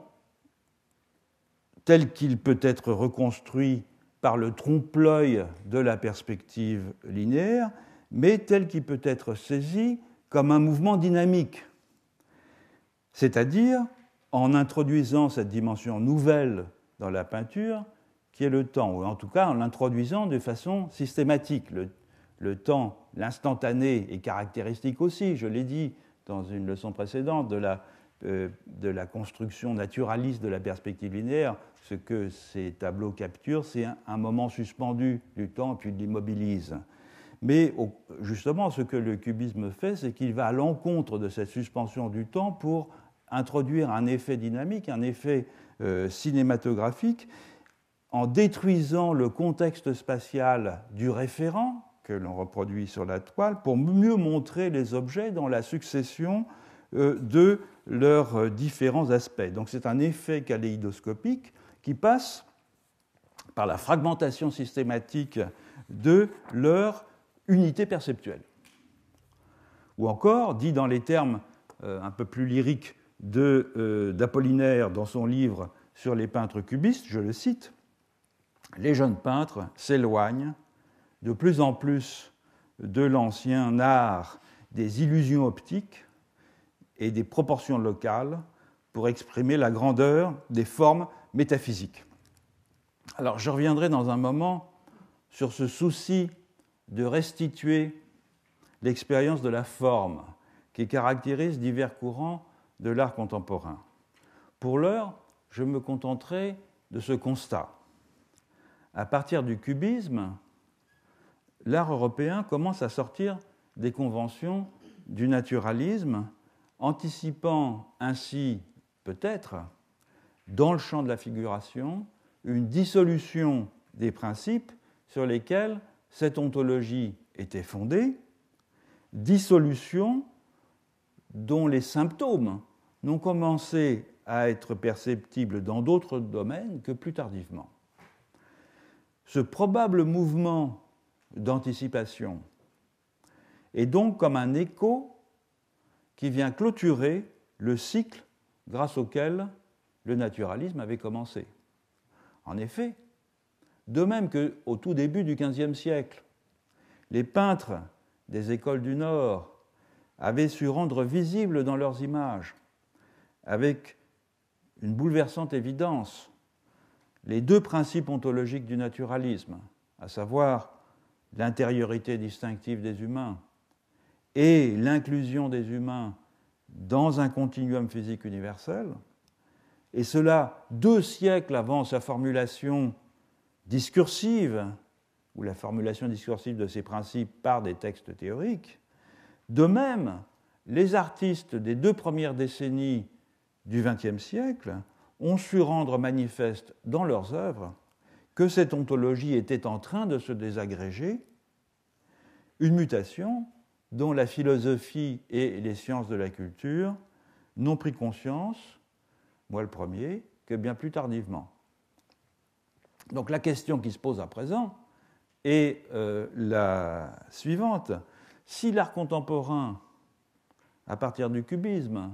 S1: tel qu'il peut être reconstruit par le trompe-l'œil de la perspective linéaire, mais tel qu'il peut être saisi comme un mouvement dynamique, c'est-à-dire en introduisant cette dimension nouvelle dans la peinture, qui est le temps, ou en tout cas en l'introduisant de façon systématique. Le, temps, l'instantané est caractéristique aussi, je l'ai dit dans une leçon précédente, de la, euh, de la construction naturaliste de la perspective linéaire. Ce que ces tableaux capturent, c'est un, moment suspendu du temps, puis l'immobilise. Mais justement, ce que le cubisme fait, c'est qu'il va à l'encontre de cette suspension du temps pour introduire un effet dynamique, un effet euh, cinématographique, en détruisant le contexte spatial du référent que l'on reproduit sur la toile pour mieux montrer les objets dans la succession euh, de leurs euh, différents aspects. Donc c'est un effet kaléidoscopique qui passe par la fragmentation systématique de leur unité perceptuelle. Ou encore, dit dans les termes un peu plus lyriques euh, d'Apollinaire dans son livre sur les peintres cubistes, je le cite, les jeunes peintres s'éloignent de plus en plus de l'ancien art des illusions optiques et des proportions locales pour exprimer la grandeur des formes métaphysiques. Alors je reviendrai dans un moment sur ce souci de restituer l'expérience de la forme qui caractérise divers courants de l'art contemporain. Pour l'heure, je me contenterai de ce constat. À partir du cubisme, l'art européen commence à sortir des conventions du naturalisme, anticipant ainsi, peut-être, dans le champ de la figuration, une dissolution des principes sur lesquels cette ontologie était fondée, dissolution dont les symptômes n'ont commencé à être perceptibles dans d'autres domaines que plus tardivement. Ce probable mouvement d'anticipation est donc comme un écho qui vient clôturer le cycle grâce auquel le naturalisme avait commencé. En effet, de même qu'au tout début du XVe siècle, les peintres des écoles du Nord avaient su rendre visibles dans leurs images avec une bouleversante évidence les deux principes ontologiques du naturalisme, à savoir l'intériorité distinctive des humains et l'inclusion des humains dans un continuum physique universel, et cela deux siècles avant sa formulation discursive, ou la formulation discursive de ces principes par des textes théoriques. De même, les artistes des deux premières décennies du XXe siècle ont su rendre manifeste dans leurs œuvres que cette ontologie était en train de se désagréger, une mutation dont la philosophie et les sciences de la culture n'ont pris conscience, moi le premier, que bien plus tardivement. Donc la question qui se pose à présent est euh, la suivante. Si l'art contemporain, à partir du cubisme,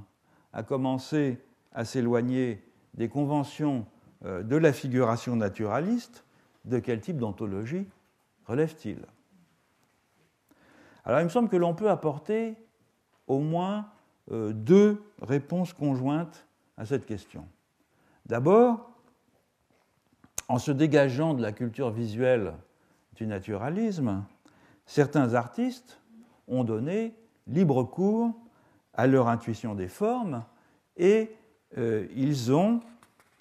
S1: a commencé à s'éloigner des conventions euh, de la figuration naturaliste, de quel type d'ontologie relève-t-il Alors il me semble que l'on peut apporter au moins euh, deux réponses conjointes à cette question. D'abord, en se dégageant de la culture visuelle du naturalisme, certains artistes ont donné libre cours à leur intuition des formes et euh, ils ont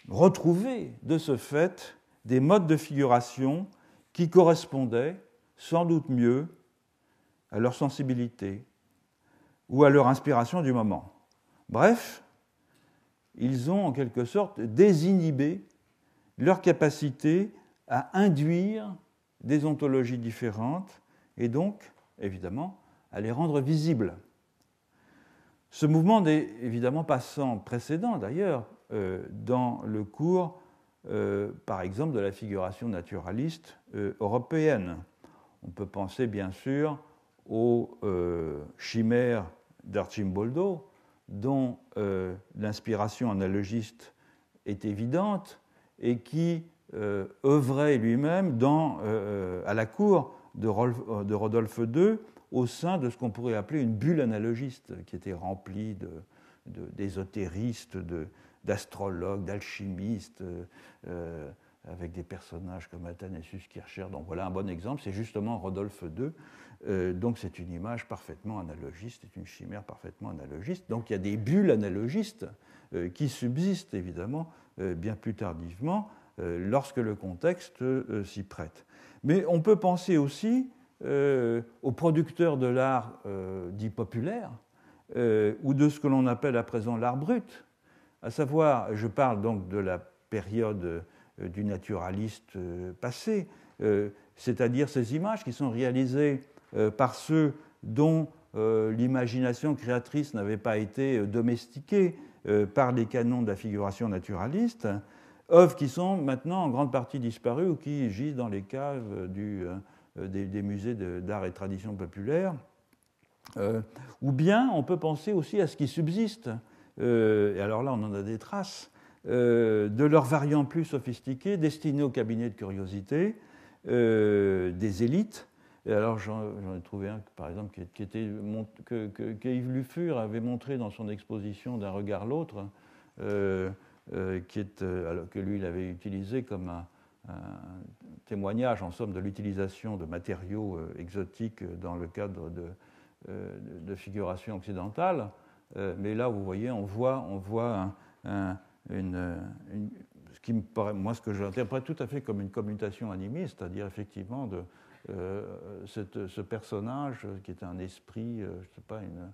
S1: retrouvé de ce fait des modes de figuration qui correspondaient sans doute mieux à leur sensibilité ou à leur inspiration du moment. Bref, ils ont en quelque sorte désinhibé leur capacité à induire des ontologies différentes et donc, évidemment, à les rendre visibles. Ce mouvement n'est évidemment pas sans précédent d'ailleurs euh, dans le cours, euh, par exemple, de la figuration naturaliste euh, européenne. On peut penser bien sûr aux chimères d'Archimboldo, dont l'inspiration analogiste est évidente et qui œuvrait lui-même à la cour de Rodolphe II au sein de ce qu'on pourrait appeler une bulle analogiste, qui était remplie d'ésotéristes, de, d'astrologues, d'alchimistes, euh, euh, avec des personnages comme Athanasius Kircher. Donc voilà un bon exemple, c'est justement Rodolphe II. Euh, donc c'est une image parfaitement analogiste, c'est une chimère parfaitement analogiste. Donc il y a des bulles analogistes qui subsistent évidemment bien plus tardivement lorsque le contexte s'y prête. Mais on peut penser aussi euh, aux producteurs de l'art euh, dit populaire, euh, ou de ce que l'on appelle à présent l'art brut, à savoir, je parle donc de la période du naturaliste passé, c'est-à-dire ces images qui sont réalisées par ceux dont l'imagination créatrice n'avait pas été domestiquée par les canons de la figuration naturaliste, œuvres qui sont maintenant en grande partie disparues ou qui gisent dans les caves du euh, des, musées d'art et tradition populaire. Euh, ou bien on peut penser aussi à ce qui subsiste, euh, et alors là on en a des traces, de leurs variants plus sophistiqués destinés aux cabinets de curiosité des élites. Et alors j'en ai trouvé un par exemple qui, était, que, que, Yves Lufur avait montré dans son exposition d'un regard l'autre, que lui il avait utilisé comme un, un témoignage en somme de l'utilisation de matériaux euh, exotiques euh, dans le cadre de, euh, de figuration occidentale. mais là, vous voyez, on voit, on voit une, ce qui me paraît, moi, ce que j'interprète tout à fait comme une commutation animiste, c'est-à-dire effectivement de ce personnage qui est un esprit, je je sais pas, une,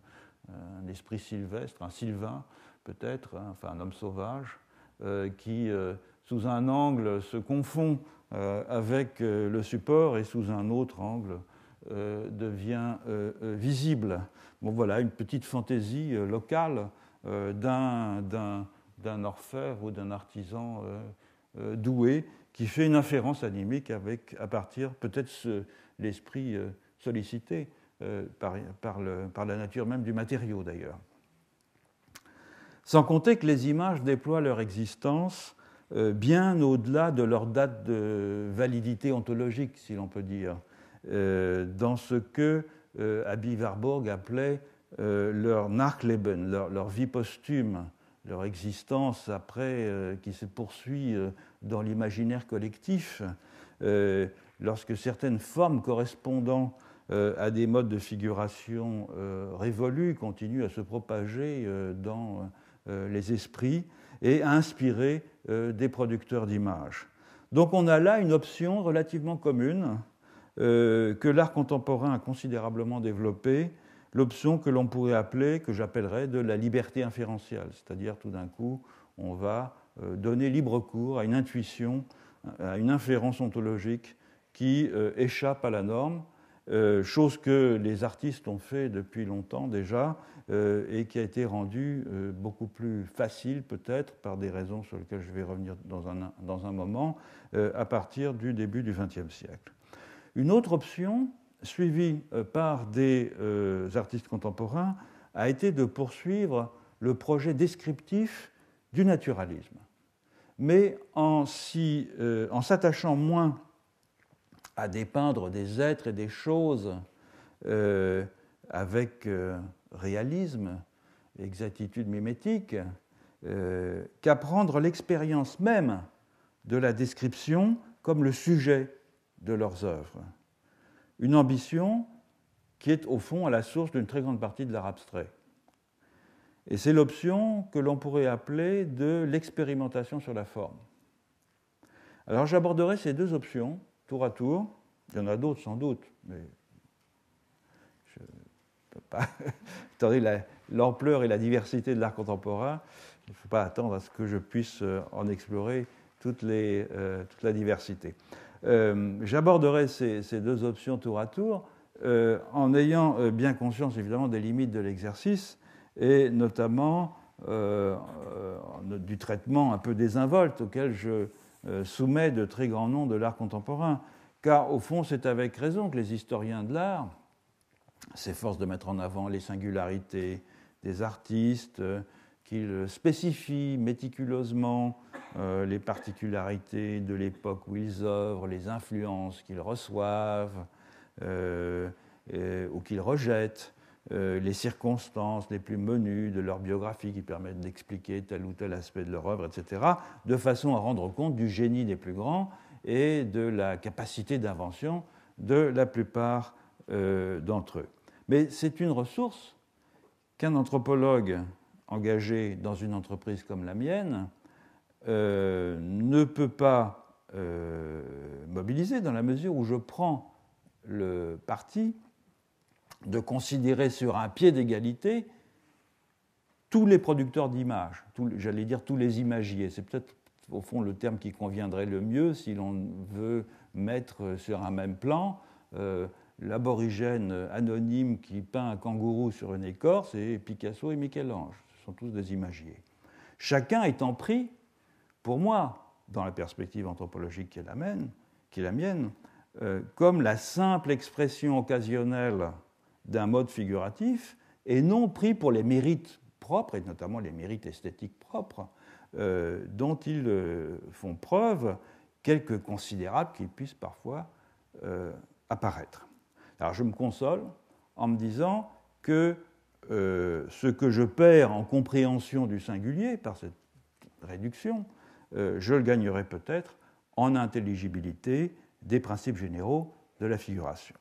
S1: un esprit sylvestre, un sylvain peut-être, hein, enfin un homme sauvage, qui sous un angle se confond euh, avec euh, le support et sous un autre angle euh, devient visible. Bon, voilà une petite fantaisie locale d'un orfèvre ou d'un artisan doué qui fait une inférence animique avec, à partir peut-être l'esprit sollicité par, par la nature même du matériau d'ailleurs. Sans compter que les images déploient leur existence euh, bien au-delà de leur date de validité ontologique, si l'on peut dire, euh, dans ce que euh, Abby Warburg appelait leur Nachleben, leur, leur, vie posthume, leur existence après qui se poursuit dans l'imaginaire collectif, lorsque certaines formes correspondant à des modes de figuration révolus continuent à se propager dans les esprits et à inspirer euh, des producteurs d'images. Donc on a là une option relativement commune euh, que l'art contemporain a considérablement développée, l'option que l'on pourrait appeler, que j'appellerais de la liberté inférentielle, c'est-à-dire tout d'un coup on va euh, donner libre cours à une intuition, à une inférence ontologique qui échappe à la norme euh, chose que les artistes ont fait depuis longtemps déjà euh, et qui a été rendue euh, beaucoup plus facile peut-être par des raisons sur lesquelles je vais revenir dans un, dans un moment à partir du début du XXe siècle. Une autre option suivie par des artistes contemporains a été de poursuivre le projet descriptif du naturalisme, mais en s'attachant moins à dépeindre des êtres et des choses euh, avec réalisme euh, réalisme, exactitude mimétique, euh, qu'à prendre l'expérience même de la description comme le sujet de leurs œuvres. Une ambition qui est au fond à la source d'une très grande partie de l'art abstrait. Et c'est l'option que l'on pourrait appeler de l'expérimentation sur la forme. Alors j'aborderai ces deux options tour à tour. Il y en a d'autres sans doute, mais je ne peux pas, *laughs* étant l'ampleur et la diversité de l'art contemporain, il ne faut pas attendre à ce que je puisse euh, en explorer toutes les, euh, toute la diversité. Euh, j'aborderai ces, deux options tour à tour en ayant bien conscience évidemment des limites de l'exercice et notamment du traitement un peu désinvolte auquel je, euh, soumet de très grands noms de l'art contemporain, car au fond c'est avec raison que les historiens de l'art s'efforcent de mettre en avant les singularités des artistes, euh, qu'ils spécifient méticuleusement euh, les particularités de l'époque où ils œuvrent, les influences qu'ils reçoivent ou qu'ils rejettent, euh, les circonstances les plus menues de leur biographie qui permettent d'expliquer tel ou tel aspect de leur œuvre, etc., de façon à rendre compte du génie des plus grands et de la capacité d'invention de la plupart euh, d'entre eux. Mais c'est une ressource qu'un anthropologue engagé dans une entreprise comme la mienne euh, ne peut pas mobiliser dans la mesure où je prends le parti de considérer sur un pied d'égalité tous les producteurs d'images, j'allais dire tous les imagiers. C'est peut-être au fond le terme qui conviendrait le mieux si l'on veut mettre sur un même plan euh, l'aborigène anonyme qui peint un kangourou sur une écorce et Picasso et Michel-Ange. Ce sont tous des imagiers. Chacun étant pris, pour moi, dans la perspective anthropologique qui est la mienne, euh, comme la simple expression occasionnelle d'un mode figuratif et non pris pour les mérites propres, et notamment les mérites esthétiques propres, euh, dont ils euh, font preuve, quelques considérables qu'ils puissent parfois euh, apparaître. Alors je me console en me disant que ce que je perds en compréhension du singulier par cette réduction, je le gagnerai peut-être en intelligibilité des principes généraux de la figuration.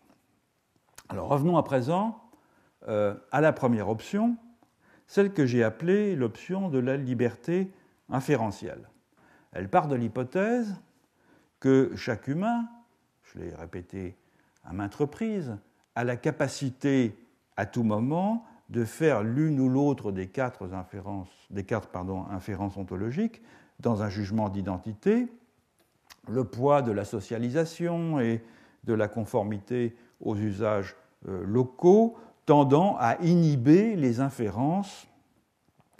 S1: Alors revenons à présent euh, à la première option, celle que j'ai appelée l'option de la liberté inférentielle. Elle part de l'hypothèse que chaque humain, je l'ai répété à maintes reprises, a la capacité à tout moment de faire l'une ou l'autre des quatre, inférences, des inférences ontologiques dans un jugement d'identité. Le poids de la socialisation et de la conformité aux usages euh, locaux, tendant à inhiber les inférences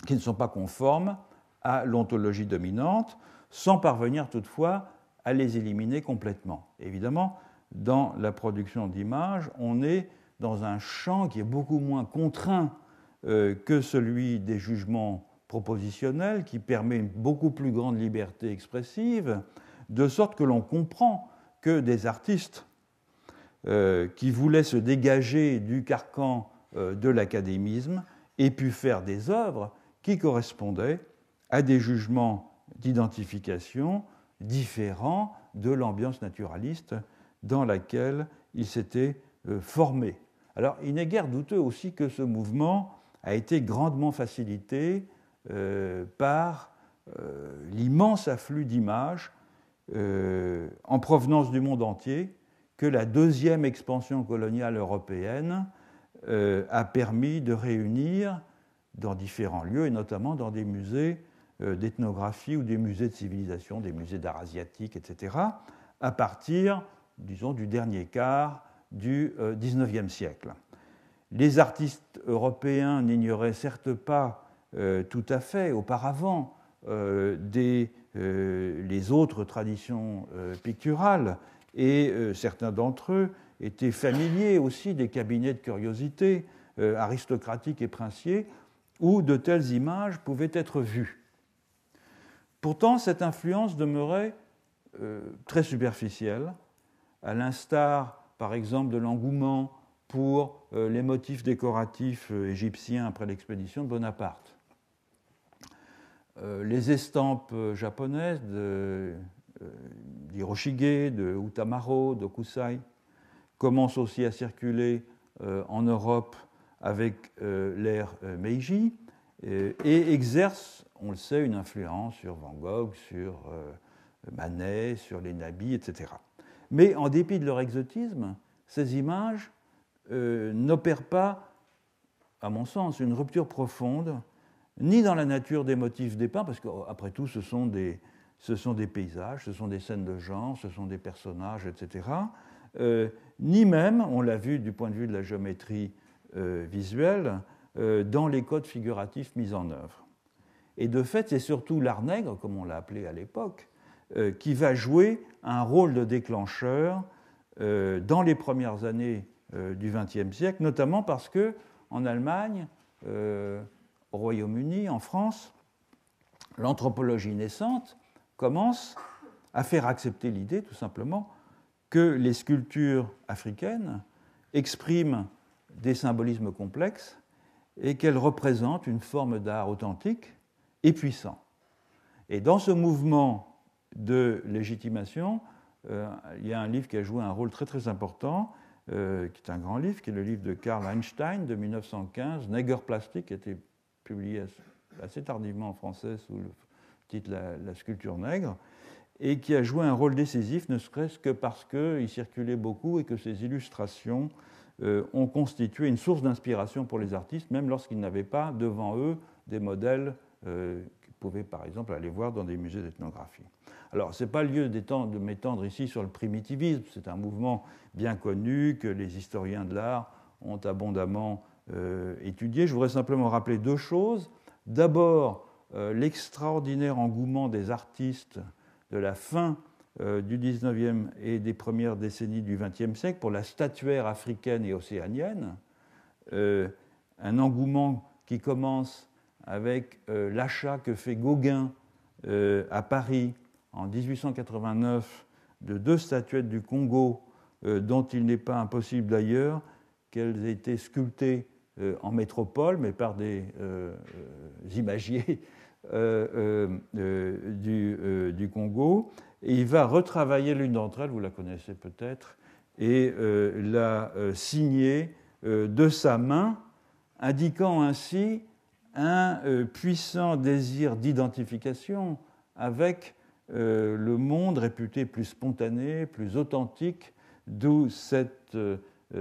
S1: qui ne sont pas conformes à l'ontologie dominante, sans parvenir toutefois à les éliminer complètement. Évidemment, dans la production d'images, on est dans un champ qui est beaucoup moins contraint euh, que celui des jugements propositionnels, qui permet une beaucoup plus grande liberté expressive, de sorte que l'on comprend que des artistes euh, qui voulait se dégager du carcan euh, de l'académisme et pu faire des œuvres qui correspondaient à des jugements d'identification différents de l'ambiance naturaliste dans laquelle il s'était euh, formé. Alors il n'est guère douteux aussi que ce mouvement a été grandement facilité par l'immense afflux d'images en provenance du monde entier que la deuxième expansion coloniale européenne euh, a permis de réunir dans différents lieux, et notamment dans des musées euh, d'ethnographie ou des musées de civilisation, des musées d'art asiatique, etc., à partir, disons, du dernier quart du XIXe euh, siècle. Les artistes européens n'ignoraient certes pas tout à fait auparavant les autres traditions picturales, et euh, certains d'entre eux étaient familiers aussi des cabinets de curiosité euh, aristocratiques et princiers où de telles images pouvaient être vues. Pourtant, cette influence demeurait euh, très superficielle, à l'instar, par exemple, de l'engouement pour les motifs décoratifs égyptiens après l'expédition de Bonaparte. les estampes japonaises de euh, d'Hiroshige, de Utamaro, d'Okusai, commencent aussi à circuler euh, en Europe avec euh, l'ère Meiji et exercent, on le sait, une influence sur Van Gogh, sur Manet, sur les Nabis, etc. Mais en dépit de leur exotisme, ces images n'opèrent pas, à mon sens, une rupture profonde, ni dans la nature des motifs des dépeints, parce qu'après tout, ce sont des, ce sont des paysages, ce sont des scènes de genre, ce sont des personnages, etc. Euh, ni même, on l'a vu du point de vue de la géométrie euh, visuelle, euh, dans les codes figuratifs mis en œuvre. Et de fait, c'est surtout l'art nègre, comme on l'a appelé à l'époque, qui va jouer un rôle de déclencheur dans les premières années du XXe siècle, notamment parce que en Allemagne, au Royaume-Uni, en France, l'anthropologie naissante commence à faire accepter l'idée, tout simplement, que les sculptures africaines expriment des symbolismes complexes et qu'elles représentent une forme d'art authentique et puissant. Et dans ce mouvement de légitimation, euh, il y a un livre qui a joué un rôle très très important, euh, qui est un grand livre, qui est le livre de Karl Einstein de 1915, Neger Plastique, qui a été publié assez tardivement en français sous le, la, sculpture nègre, et qui a joué un rôle décisif, ne serait-ce que parce qu'il circulait beaucoup et que ses illustrations euh, ont constitué une source d'inspiration pour les artistes, même lorsqu'ils n'avaient pas devant eux des modèles euh, qu'ils pouvaient par exemple aller voir dans des musées d'ethnographie. Alors, ce n'est pas lieu de m'étendre ici sur le primitivisme, c'est un mouvement bien connu que les historiens de l'art ont abondamment euh, étudié. Je voudrais simplement rappeler deux choses. D'abord, euh, l'extraordinaire engouement des artistes de la fin euh, du 19e et des premières décennies du 20e siècle pour la statuaire africaine et océanienne, euh, un engouement qui commence avec l'achat que fait Gauguin à Paris en 1889 de deux statuettes du Congo dont il n'est pas impossible d'ailleurs qu'elles aient été sculptées en métropole, mais par des imagiers euh, euh, euh, du, Congo. Et il va retravailler l'une d'entre elles, vous la connaissez peut-être, et la signer de sa main, indiquant ainsi un puissant désir d'identification avec le monde réputé plus spontané, plus authentique, d'où cette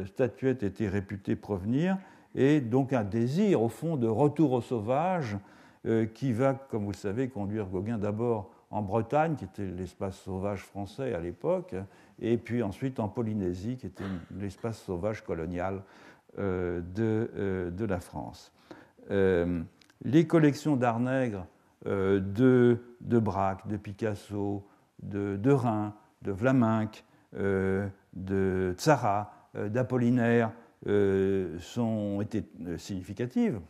S1: statuette était réputée provenir, et donc un désir, au fond, de retour au sauvage, euh, qui va, comme vous le savez, conduire Gauguin d'abord en Bretagne, qui était l'espace sauvage français à l'époque, et puis ensuite en Polynésie, qui était l'espace sauvage colonial euh, euh, de, la France. les collections d'art nègre de, de, Braque, de Picasso, de, Rhin, de Vlaminck, de Tsara, d'Apollinaire sont, étaient significatives.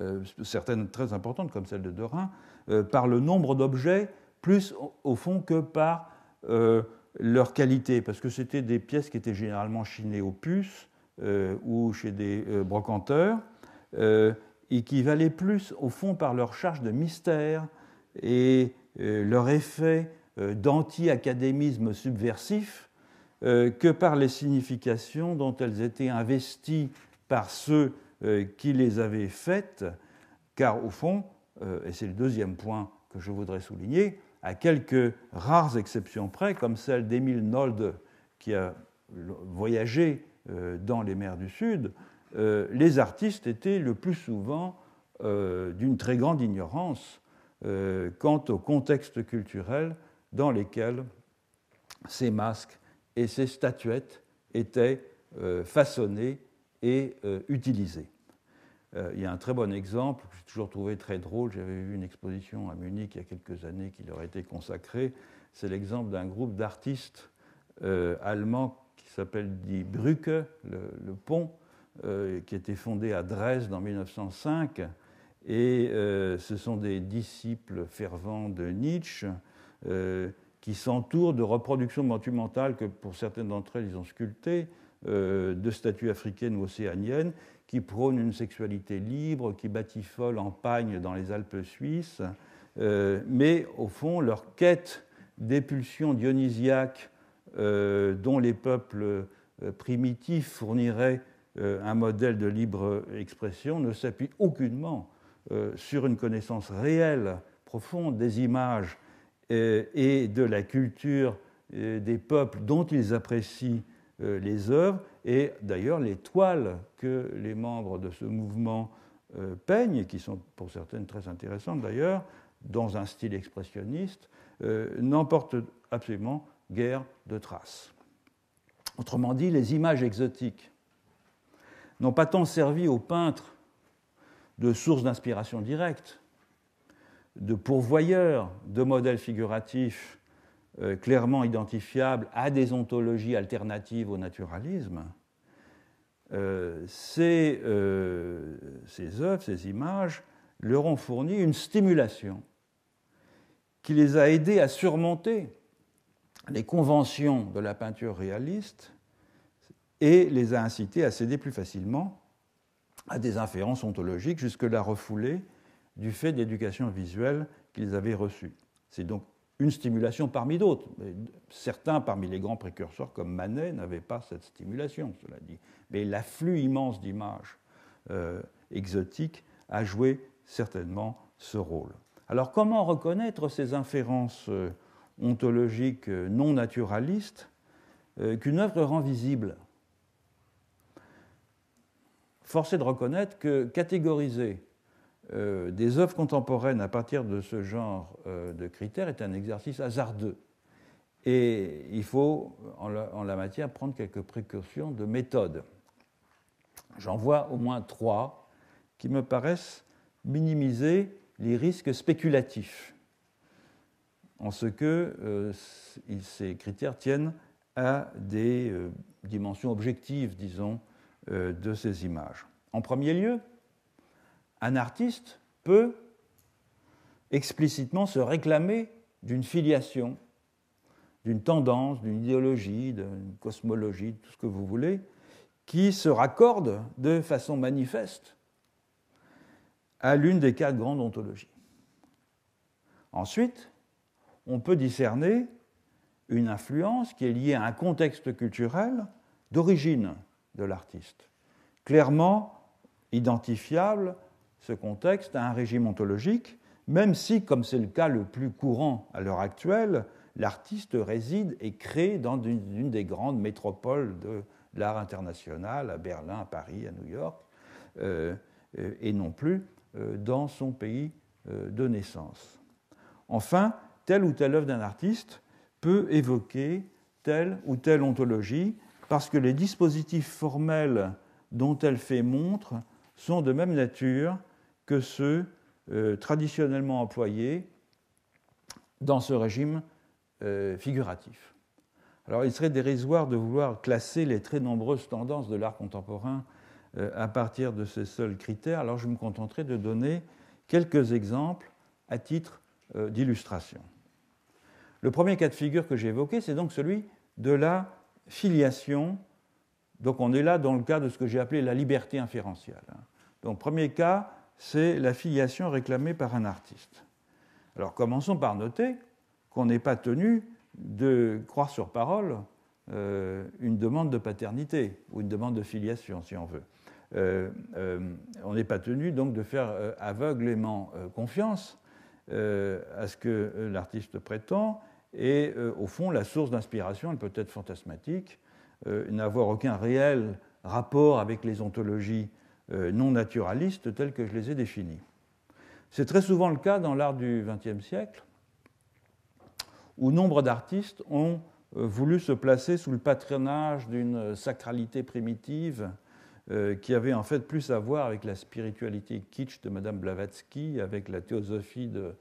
S1: Euh, certaines très importantes comme celle de Dorin euh, par le nombre d'objets plus au fond que par euh, leur qualité, parce que c'était des pièces qui étaient généralement chinées aux puces ou chez des brocanteurs, et qui valaient plus au fond par leur charge de mystère et leur effet d'anti-académisme subversif que par les significations dont elles étaient investies par ceux euh, qui les avait faites, car au fond, euh, et c'est le deuxième point que je voudrais souligner, à quelques rares exceptions près, comme celle d'Émile Nolde, qui a voyagé euh, dans les mers du Sud, les artistes étaient le plus souvent d'une très grande ignorance quant au contexte culturel dans lequel ces masques et ces statuettes étaient façonnés et utilisés. Euh, il y a un très bon exemple que j'ai toujours trouvé très drôle. J'avais vu une exposition à Munich il y a quelques années qui leur a été consacrée. C'est l'exemple d'un groupe d'artistes euh, allemands qui s'appelle Die Brücke, le, pont, euh, qui était fondé à Dresde en 1905. Et euh, ce sont des disciples fervents de Nietzsche qui s'entourent de reproductions monumentales que pour certaines d'entre elles ils ont sculptées, de statues africaines ou océaniennes, qui prône une sexualité libre, qui batifolent en pagne dans les Alpes suisses, euh, mais au fond, leur quête des dionysiaque euh, dont les peuples euh, primitifs fourniraient un modèle de libre expression ne s'appuie aucunement sur une connaissance réelle, profonde des images et de la culture des peuples dont ils apprécient euh, les œuvres et d'ailleurs les toiles que les membres de ce mouvement euh, peignent, et qui sont pour certaines très intéressantes d'ailleurs, dans un style expressionniste, euh, n'emportent absolument guère de traces. Autrement dit, les images exotiques n'ont pas tant servi aux peintres de source d'inspiration directe, de pourvoyeurs de modèles figuratifs euh, clairement identifiable à des ontologies alternatives au naturalisme, euh, ces, euh, ces, œuvres, ces images leur ont fourni une stimulation qui les a aidés à surmonter les conventions de la peinture réaliste et les a incités à céder plus facilement à des inférences ontologiques jusque-là refoulées du fait d'éducation visuelle qu'ils avaient reçue. C'est donc une stimulation parmi d'autres. Certains parmi les grands précurseurs comme Manet n'avaient pas cette stimulation, cela dit. Mais l'afflux immense d'images euh, exotiques a joué certainement ce rôle. Alors comment reconnaître ces inférences euh, ontologiques euh, non naturalistes qu'une œuvre rend visible Force est de reconnaître que catégoriser euh, des œuvres contemporaines à partir de ce genre euh, de critères est un exercice hasardeux. Et il faut, en la, matière, prendre quelques précautions de méthode. J'en vois au moins trois qui me paraissent minimiser les risques spéculatifs, en ce que euh, ces critères tiennent à des dimensions objectives, disons, de ces images. En premier lieu, un artiste peut explicitement se réclamer d'une filiation, d'une tendance, d'une idéologie, d'une cosmologie, de tout ce que vous voulez, qui se raccorde de façon manifeste à l'une des quatre grandes ontologies. Ensuite, on peut discerner une influence qui est liée à un contexte culturel d'origine de l'artiste, clairement identifiable ce contexte a un régime ontologique, même si, comme c'est le cas le plus courant à l'heure actuelle, l'artiste réside et crée dans une, des grandes métropoles de l'art international, à Berlin, à Paris, à New York, euh, euh, et non plus euh, dans son pays de naissance. Enfin, telle ou telle œuvre d'un artiste peut évoquer telle ou telle ontologie, parce que les dispositifs formels dont elle fait montre sont de même nature que ceux euh, traditionnellement employés dans ce régime euh, figuratif. Alors il serait dérisoire de vouloir classer les très nombreuses tendances de l'art contemporain euh, à partir de ces seuls critères, alors je me contenterai de donner quelques exemples à titre d'illustration. Le premier cas de figure que j'ai évoqué, c'est donc celui de la filiation. Donc on est là dans le cas de ce que j'ai appelé la liberté inférentielle. Donc premier cas, c'est la filiation réclamée par un artiste. Alors commençons par noter qu'on n'est pas tenu de croire sur parole euh, une demande de paternité ou une demande de filiation, si on veut. Euh, euh, on n'est pas tenu donc de faire aveuglément confiance à ce que l'artiste prétend, et au fond, la source d'inspiration, elle peut être fantasmatique, n'avoir aucun réel rapport avec les ontologies euh, non naturalistes tels que je les ai définis. C'est très souvent le cas dans l'art du XXe siècle, où nombre d'artistes ont euh, voulu se placer sous le patronage d'une sacralité primitive euh, qui avait en fait plus à voir avec la spiritualité kitsch de Madame Blavatsky, avec la théosophie de,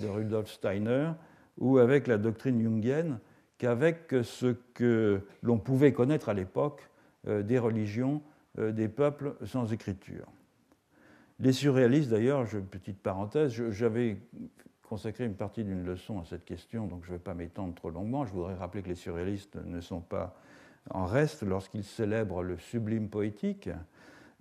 S1: Rudolf Steiner ou avec la doctrine jungienne qu'avec ce que l'on pouvait connaître à l'époque des religions euh, des peuples sans écriture. Les surréalistes, d'ailleurs, petite parenthèse, j'avais consacré une partie d'une leçon à cette question, donc je ne vais pas m'étendre trop longuement. Je voudrais rappeler que les surréalistes ne sont pas en reste lorsqu'ils célèbrent le sublime poétique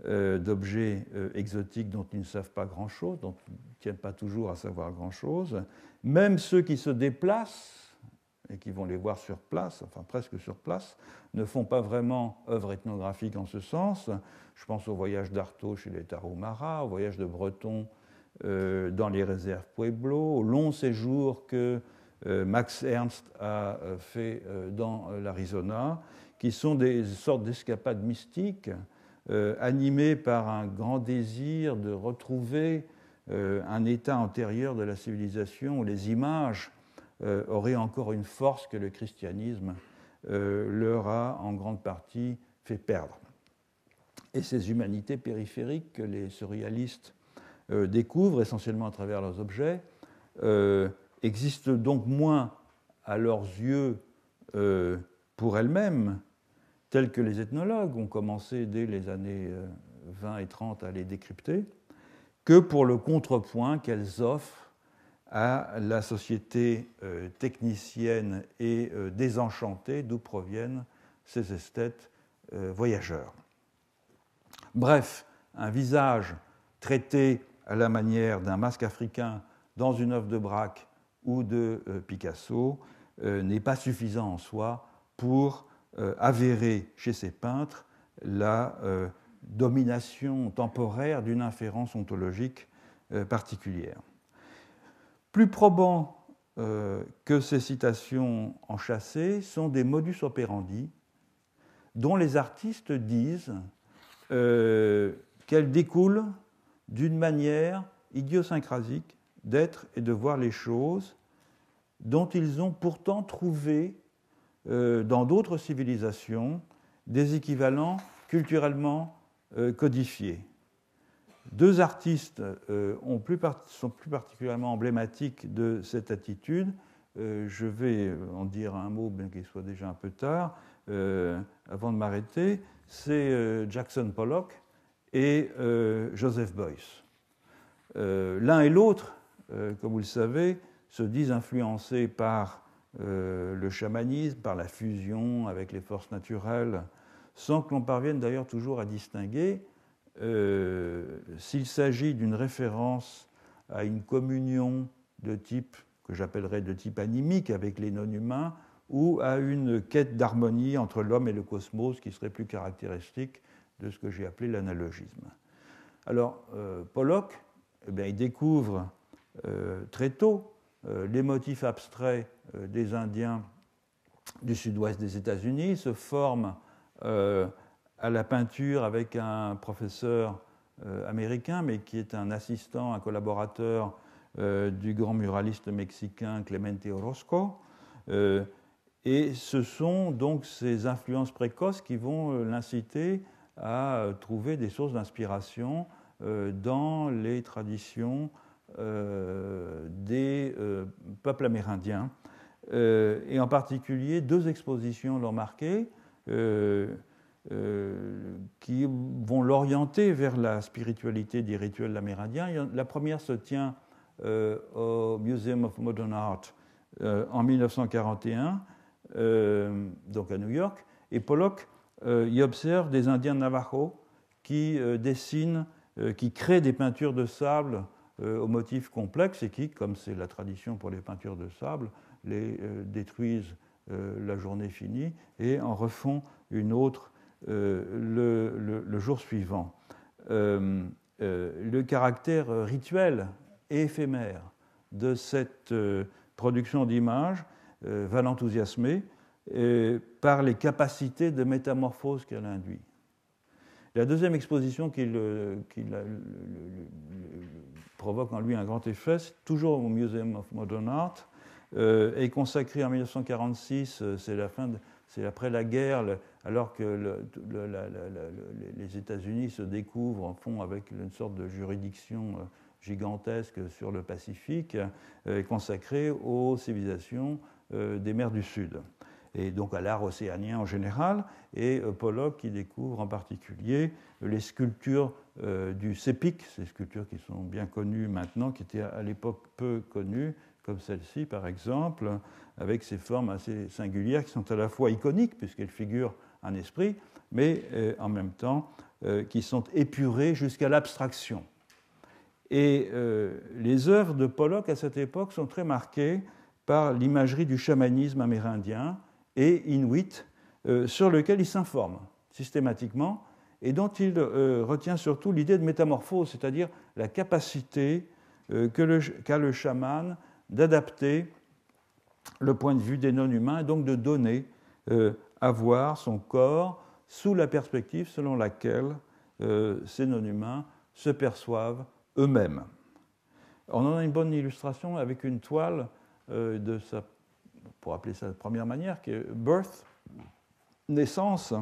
S1: euh, d'objets euh, exotiques dont ils ne savent pas grand-chose, dont ils ne tiennent pas toujours à savoir grand-chose. Même ceux qui se déplacent et qui vont les voir sur place, enfin presque sur place, ne font pas vraiment œuvre ethnographique en ce sens. Je pense au voyage d'Artaud chez les Taroumara, au voyage de Breton euh, dans les réserves Pueblo, au long séjour que euh, Max Ernst a euh, fait dans l'Arizona, qui sont des sortes d'escapades mystiques animées par un grand désir de retrouver un état antérieur de la civilisation où les images euh, auraient encore une force que le christianisme euh, leur a en grande partie fait perdre. Et ces humanités périphériques que les surréalistes euh, découvrent essentiellement à travers leurs objets existent donc moins à leurs yeux pour elles-mêmes, telles que les ethnologues ont commencé dès les années 20 et 30 à les décrypter, que pour le contrepoint qu'elles offrent à la société euh, technicienne et euh, désenchantée d'où proviennent ces esthètes euh, voyageurs. Bref, un visage traité à la manière d'un masque africain dans une œuvre de Braque ou de Picasso n'est pas suffisant en soi pour avérer chez ces peintres la domination temporaire d'une inférence ontologique particulière. Plus probants euh, que ces citations enchâssées sont des modus operandi dont les artistes disent euh, qu'elles découlent d'une manière idiosyncrasique d'être et de voir les choses dont ils ont pourtant trouvé euh, dans d'autres civilisations des équivalents culturellement codifiés. Deux artistes euh, ont plus sont plus particulièrement emblématiques de cette attitude. Euh, je vais euh, en dire un mot, bien qu'il soit déjà un peu tard, avant de m'arrêter. C'est Jackson Pollock et Joseph Beuys. L'un et l'autre, comme vous le savez, se disent influencés par le chamanisme, par la fusion avec les forces naturelles, sans que l'on parvienne d'ailleurs toujours à distinguer euh, s'il s'agit d'une référence à une communion de type, que j'appellerais de type animique avec les non-humains, ou à une quête d'harmonie entre l'homme et le cosmos qui serait plus caractéristique de ce que j'ai appelé l'analogisme. Alors, euh, Pollock, eh il découvre euh, très tôt les motifs abstraits des Indiens du sud-ouest des États-Unis, se forme à la peinture avec un professeur euh, américain, mais qui est un assistant, un collaborateur euh, du grand muraliste mexicain Clemente Orozco. Euh, et ce sont donc ces influences précoces qui vont l'inciter à trouver des sources d'inspiration dans les traditions des peuples amérindiens. et en particulier, deux expositions l'ont marqué. Euh, qui vont l'orienter vers la spiritualité des rituels amérindiens. La première se tient euh, au Museum of Modern Art euh, en 1941, donc à New York, et Pollock y observe des Indiens Navajo qui dessinent, qui créent des peintures de sable aux motifs complexes et qui, comme c'est la tradition pour les peintures de sable, les détruisent la journée finie et en refont une autre euh, le, jour suivant. Euh, euh, le caractère rituel et éphémère de cette production d'images va l'enthousiasmer par les capacités de métamorphose qu'elle induit. La deuxième exposition qui, provoque en lui un grand effet, c'est toujours au Museum of Modern Art, est consacrée en 1946, c'est la fin de, c'est après la guerre, alors que les États-Unis se découvrent en fond avec une sorte de juridiction euh, gigantesque sur le Pacifique, euh, consacrée aux civilisations euh, des mers du Sud, et donc à l'art océanien en général, et Pollock qui découvre en particulier les sculptures du Sépic, ces sculptures qui sont bien connues maintenant, qui étaient à l'époque peu connues, comme celle-ci par exemple, avec ses formes assez singulières qui sont à la fois iconiques puisqu'elles figurent un esprit, mais euh, en même temps euh, qui sont épurées jusqu'à l'abstraction. Et euh, les œuvres de Pollock à cette époque sont très marquées par l'imagerie du chamanisme amérindien et inuit sur lequel il s'informe systématiquement et dont il retient surtout l'idée de métamorphose, c'est-à-dire la capacité qu'a le, qu le chaman d'adapter le point de vue des non-humains et donc de donner euh, à voir son corps sous la perspective selon laquelle euh, ces non-humains se perçoivent eux-mêmes. On en a une bonne illustration avec une toile euh, de sa, pour appeler ça de première manière, qui est Birth, naissance.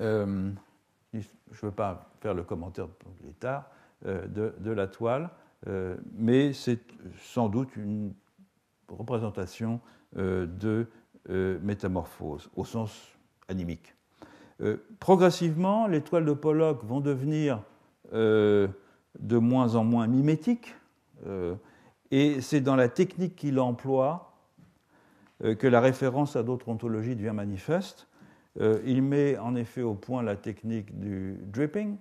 S1: je ne veux pas faire le commentaire de l'état de la toile. Euh, mais c'est sans doute une représentation euh, de euh, métamorphose au sens animique. progressivement, les toiles de Pollock vont devenir de moins en moins mimétiques, et c'est dans la technique qu'il emploie que la référence à d'autres ontologies devient manifeste. il met en effet au point la technique du dripping,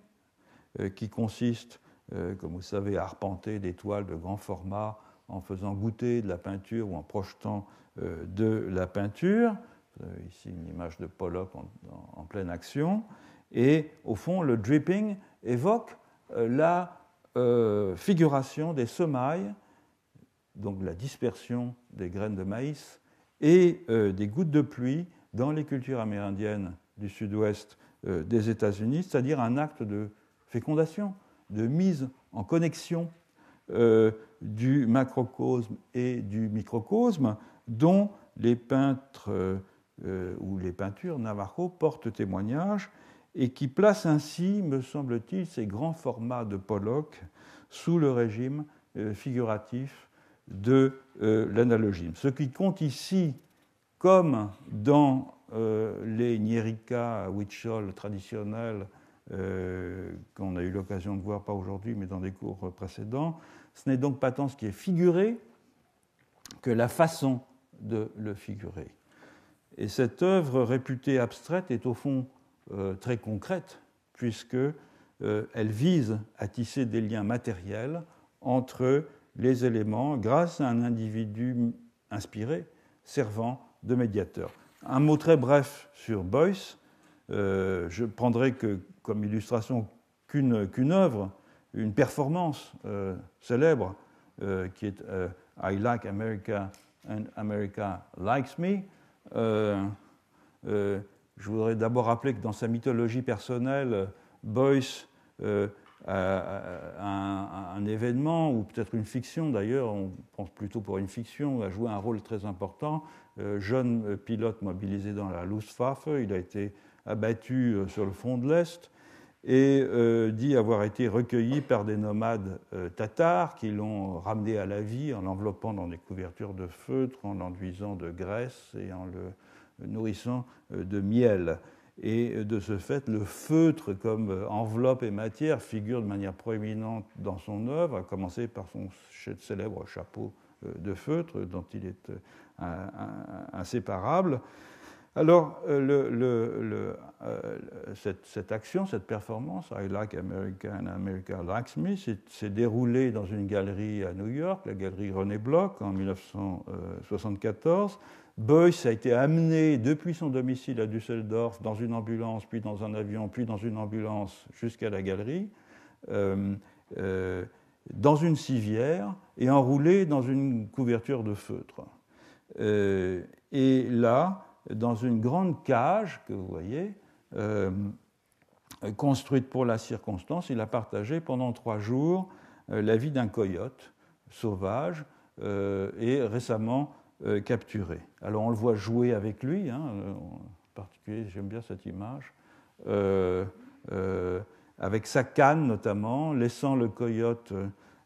S1: qui consiste euh, comme vous savez, arpenter des toiles de grand format en faisant goûter de la peinture ou en projetant euh, de la peinture. Vous euh, avez ici une image de Pollock en, pleine action. Et au fond, le dripping évoque la figuration des semailles, donc la dispersion des graines de maïs et des gouttes de pluie dans les cultures amérindiennes du sud-ouest des États-Unis, c'est-à-dire un acte de fécondation de mise en connexion euh, du macrocosme et du microcosme dont les peintres euh, euh, ou les peintures Navarro portent témoignage et qui placent ainsi, me semble-t-il, ces grands formats de Pollock sous le régime figuratif de l'analogisme. Ce qui compte ici, comme dans les Nierica, Witcholl traditionnels euh, qu'on a eu l'occasion de voir, pas aujourd'hui, mais dans des cours précédents. Ce n'est donc pas tant ce qui est figuré que la façon de le figurer. Et cette œuvre réputée abstraite est au fond euh, très concrète, puisqu'elle euh, vise à tisser des liens matériels entre les éléments grâce à un individu inspiré servant de médiateur. Un mot très bref sur Boyce. Euh, je prendrai que, comme illustration qu'une œuvre, une performance euh, célèbre euh, qui est I Like America and America Likes Me. je voudrais d'abord rappeler que dans sa mythologie personnelle, Boyce a un, événement, ou peut-être une fiction d'ailleurs, on pense plutôt pour une fiction, a joué un rôle très important. jeune pilote mobilisé dans la Luftwaffe, il a été abattu euh, sur le front de l'Est et euh, dit avoir été recueilli par des nomades euh, tatars qui l'ont ramené à la vie en l'enveloppant dans des couvertures de feutre, en l'enduisant de graisse et en le nourrissant de miel. Et de ce fait, le feutre comme enveloppe et matière figure de manière proéminente dans son œuvre, à commencer par son célèbre chapeau de feutre dont il est inséparable. Alors, euh, euh, cette, action, cette performance, I Like America and America Likes Me, s'est déroulée dans une galerie à New York, la galerie René Bloch, en 1974. Euh, Boyce a été amené depuis son domicile à Düsseldorf dans une ambulance, puis dans un avion, puis dans une ambulance jusqu'à la galerie, dans une civière et enroulé dans une couverture de feutre. et là, dans une grande cage que vous voyez, euh, construite pour la circonstance. Il a partagé pendant trois jours euh, la vie d'un coyote sauvage euh, et récemment capturé. Alors on le voit jouer avec lui, hein, en particulier j'aime bien cette image, avec sa canne notamment, laissant le coyote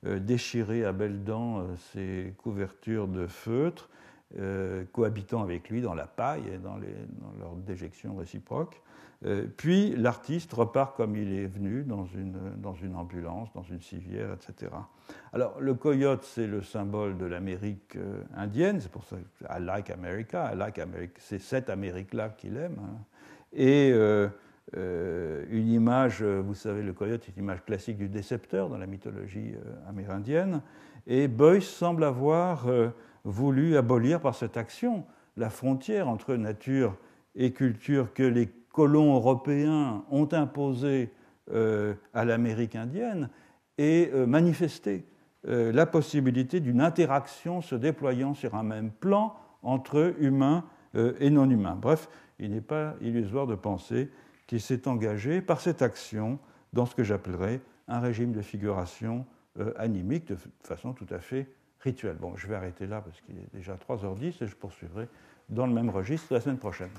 S1: déchirer à belles dents ses couvertures de feutre euh, cohabitant avec lui dans la paille et dans, les, dans leur déjection réciproque. Euh, puis l'artiste repart comme il est venu, dans une, ambulance, dans une civière, etc. Alors le coyote, c'est le symbole de l'Amérique euh, indienne, c'est pour ça que I like America, I like America c'est cette Amérique-là qu'il aime. Hein. Et une image, vous savez, le coyote est une image classique du décepteur dans la mythologie amérindienne. Et Boyce semble avoir voulu abolir par cette action la frontière entre nature et culture que les colons européens ont imposée euh, à l'Amérique indienne et euh, manifester euh, la possibilité d'une interaction se déployant sur un même plan entre humains et non humains. Bref, il n'est pas illusoire de penser qu'il s'est engagé par cette action dans ce que j'appellerais un régime de figuration animique de façon tout à fait Bon, je vais arrêter là parce qu'il est déjà 3h10 et je poursuivrai dans le même registre la semaine prochaine.